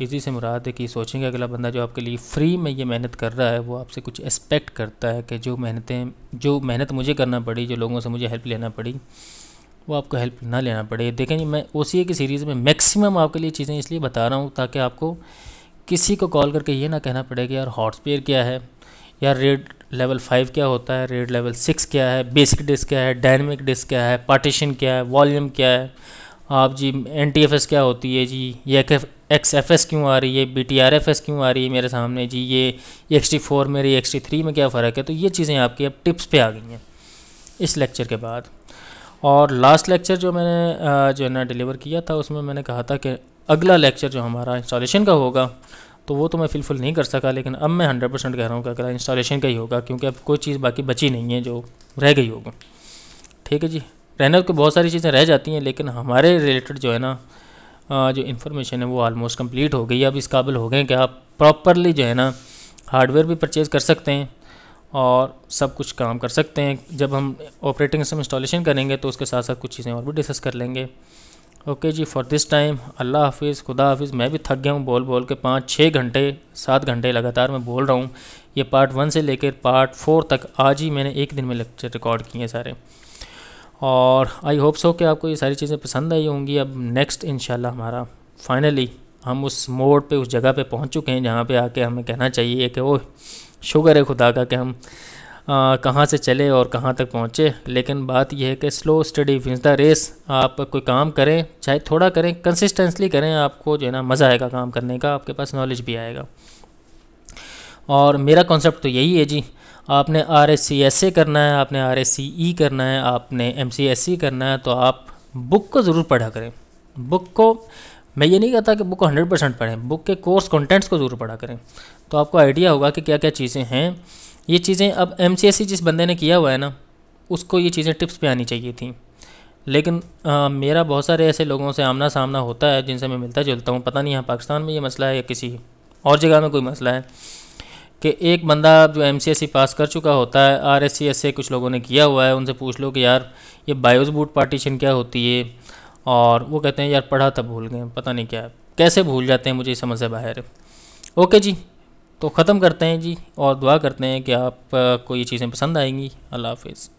इजी से मुराद है कि सोचें कि अगला बंदा जो आपके लिए फ्री में ये मेहनत कर रहा है वो आपसे कुछ एक्सपेक्ट करता है कि जो मेहनतें जो मेहनत मुझे करना पड़ी जो लोगों से मुझे हेल्प लेना पड़ी वो आपको हेल्प ना लेना पड़े देखें जी मैं ओ की सीरीज़ में मैक्सिमम आपके लिए चीज़ें इसलिए बता रहा हूँ ताकि आपको किसी को कॉल करके ये ना कहना पड़ेगा यार हॉटस्पेयर क्या है यार रेड लेवल फाइव क्या होता है रेड लेवल सिक्स क्या है बेसिक डिस्क क्या है डायनेमिक डिस्क क्या है पार्टीशन क्या है वॉल्यूम क्या है आप जी एन टी एफ एस क्या होती है जी ये एक्स एफ एस क्यों आ रही है B T R F S क्यों आ रही है मेरे सामने जी ये एक्स टी फोर में एक्स टी थ्री में क्या फ़र्क है तो ये चीज़ें आपकी अब टिप्स पे आ गई हैं इस लेक्चर के बाद और लास्ट लेक्चर जो मैंने जो है ना डिलीवर किया था उसमें मैंने कहा था कि अगला लेक्चर जो हमारा इंस्टॉलेशन का होगा तो वो तो मैं फिलफुल नहीं कर सका लेकिन अब मैं हंड्रेड परसेंट कह रहा हूँ कि अगर इंस्टॉलेशन का ही होगा क्योंकि अब कोई चीज़ बाकी बची नहीं है जो रह गई होगी ठीक है जी रहने तो बहुत सारी चीज़ें रह जाती हैं लेकिन हमारे रिलेटेड जो है ना जो इन्फॉर्मेशन है वो आलमोस्ट कम्प्लीट हो गई अब इस काबिल हो गए कि आप प्रॉपरली जो है ना हार्डवेयर भी परचेज़ कर सकते हैं और सब कुछ काम कर सकते हैं जब हम ऑपरेटिंग सिस्टम इंस्टॉलेशन करेंगे तो उसके साथ साथ कुछ चीज़ें और भी डिस्कस कर लेंगे ओके जी फॉर दिस टाइम अल्लाह हाफिज़ खुदा हाफिज़ मैं भी थक गया हूँ बोल बोल के पाँच छः घंटे सात घंटे लगातार मैं बोल रहा हूँ ये पार्ट वन से लेकर पार्ट फोर तक आज ही मैंने एक दिन में लेक्चर रिकॉर्ड किए हैं सारे और आई होप सो कि आपको ये सारी चीज़ें पसंद आई होंगी अब नेक्स्ट इन हमारा फाइनली हम उस मोड़ पे उस जगह पे पहुंच चुके हैं जहाँ पे आके हमें कहना चाहिए कि वो शुगर है खुदा का कि हम कहाँ से चले और कहाँ तक पहुँचे लेकिन बात यह है कि slow study wins the race आप कोई काम करें चाहे थोड़ा करें कंसिस्टेंसली करें आपको जो है ना मज़ा आएगा काम करने का आपके पास नॉलेज भी आएगा और मेरा कॉन्सेप्ट तो यही है जी आपने R S C S A करना है आपने आर एस सी ई करना है आपने एम सी एस सी करना है तो आप बुक को ज़रूर पढ़ा करें बुक को मैं ये नहीं कहता कि बुक को हंड्रेड परसेंट पढ़ें बुक के कोर्स कंटेंट्स को ज़रूर पढ़ा करें तो आपको आइडिया होगा कि क्या क्या चीज़ें हैं ये चीज़ें अब एम जिस बंदे ने किया हुआ है ना उसको ये चीज़ें टिप्स पे आनी चाहिए थी लेकिन आ, मेरा बहुत सारे ऐसे लोगों से आमना सामना होता है जिनसे मैं मिलता जुलता हूँ पता नहीं यहाँ पाकिस्तान में ये मसला है या किसी और जगह में कोई मसला है कि एक बंदा जो एम पास कर चुका होता है आर से कुछ लोगों ने किया हुआ है उनसे पूछ लो कि यार ये बायोज बूट पार्टीशन क्या होती है और वो कहते हैं यार पढ़ा था भूल गए पता नहीं क्या कैसे भूल जाते हैं मुझे समझ से बाहर ओके जी तो ख़त्म करते हैं जी और दुआ करते हैं कि आपको ये चीज़ें पसंद आएंगी अल्लाह हाफिज़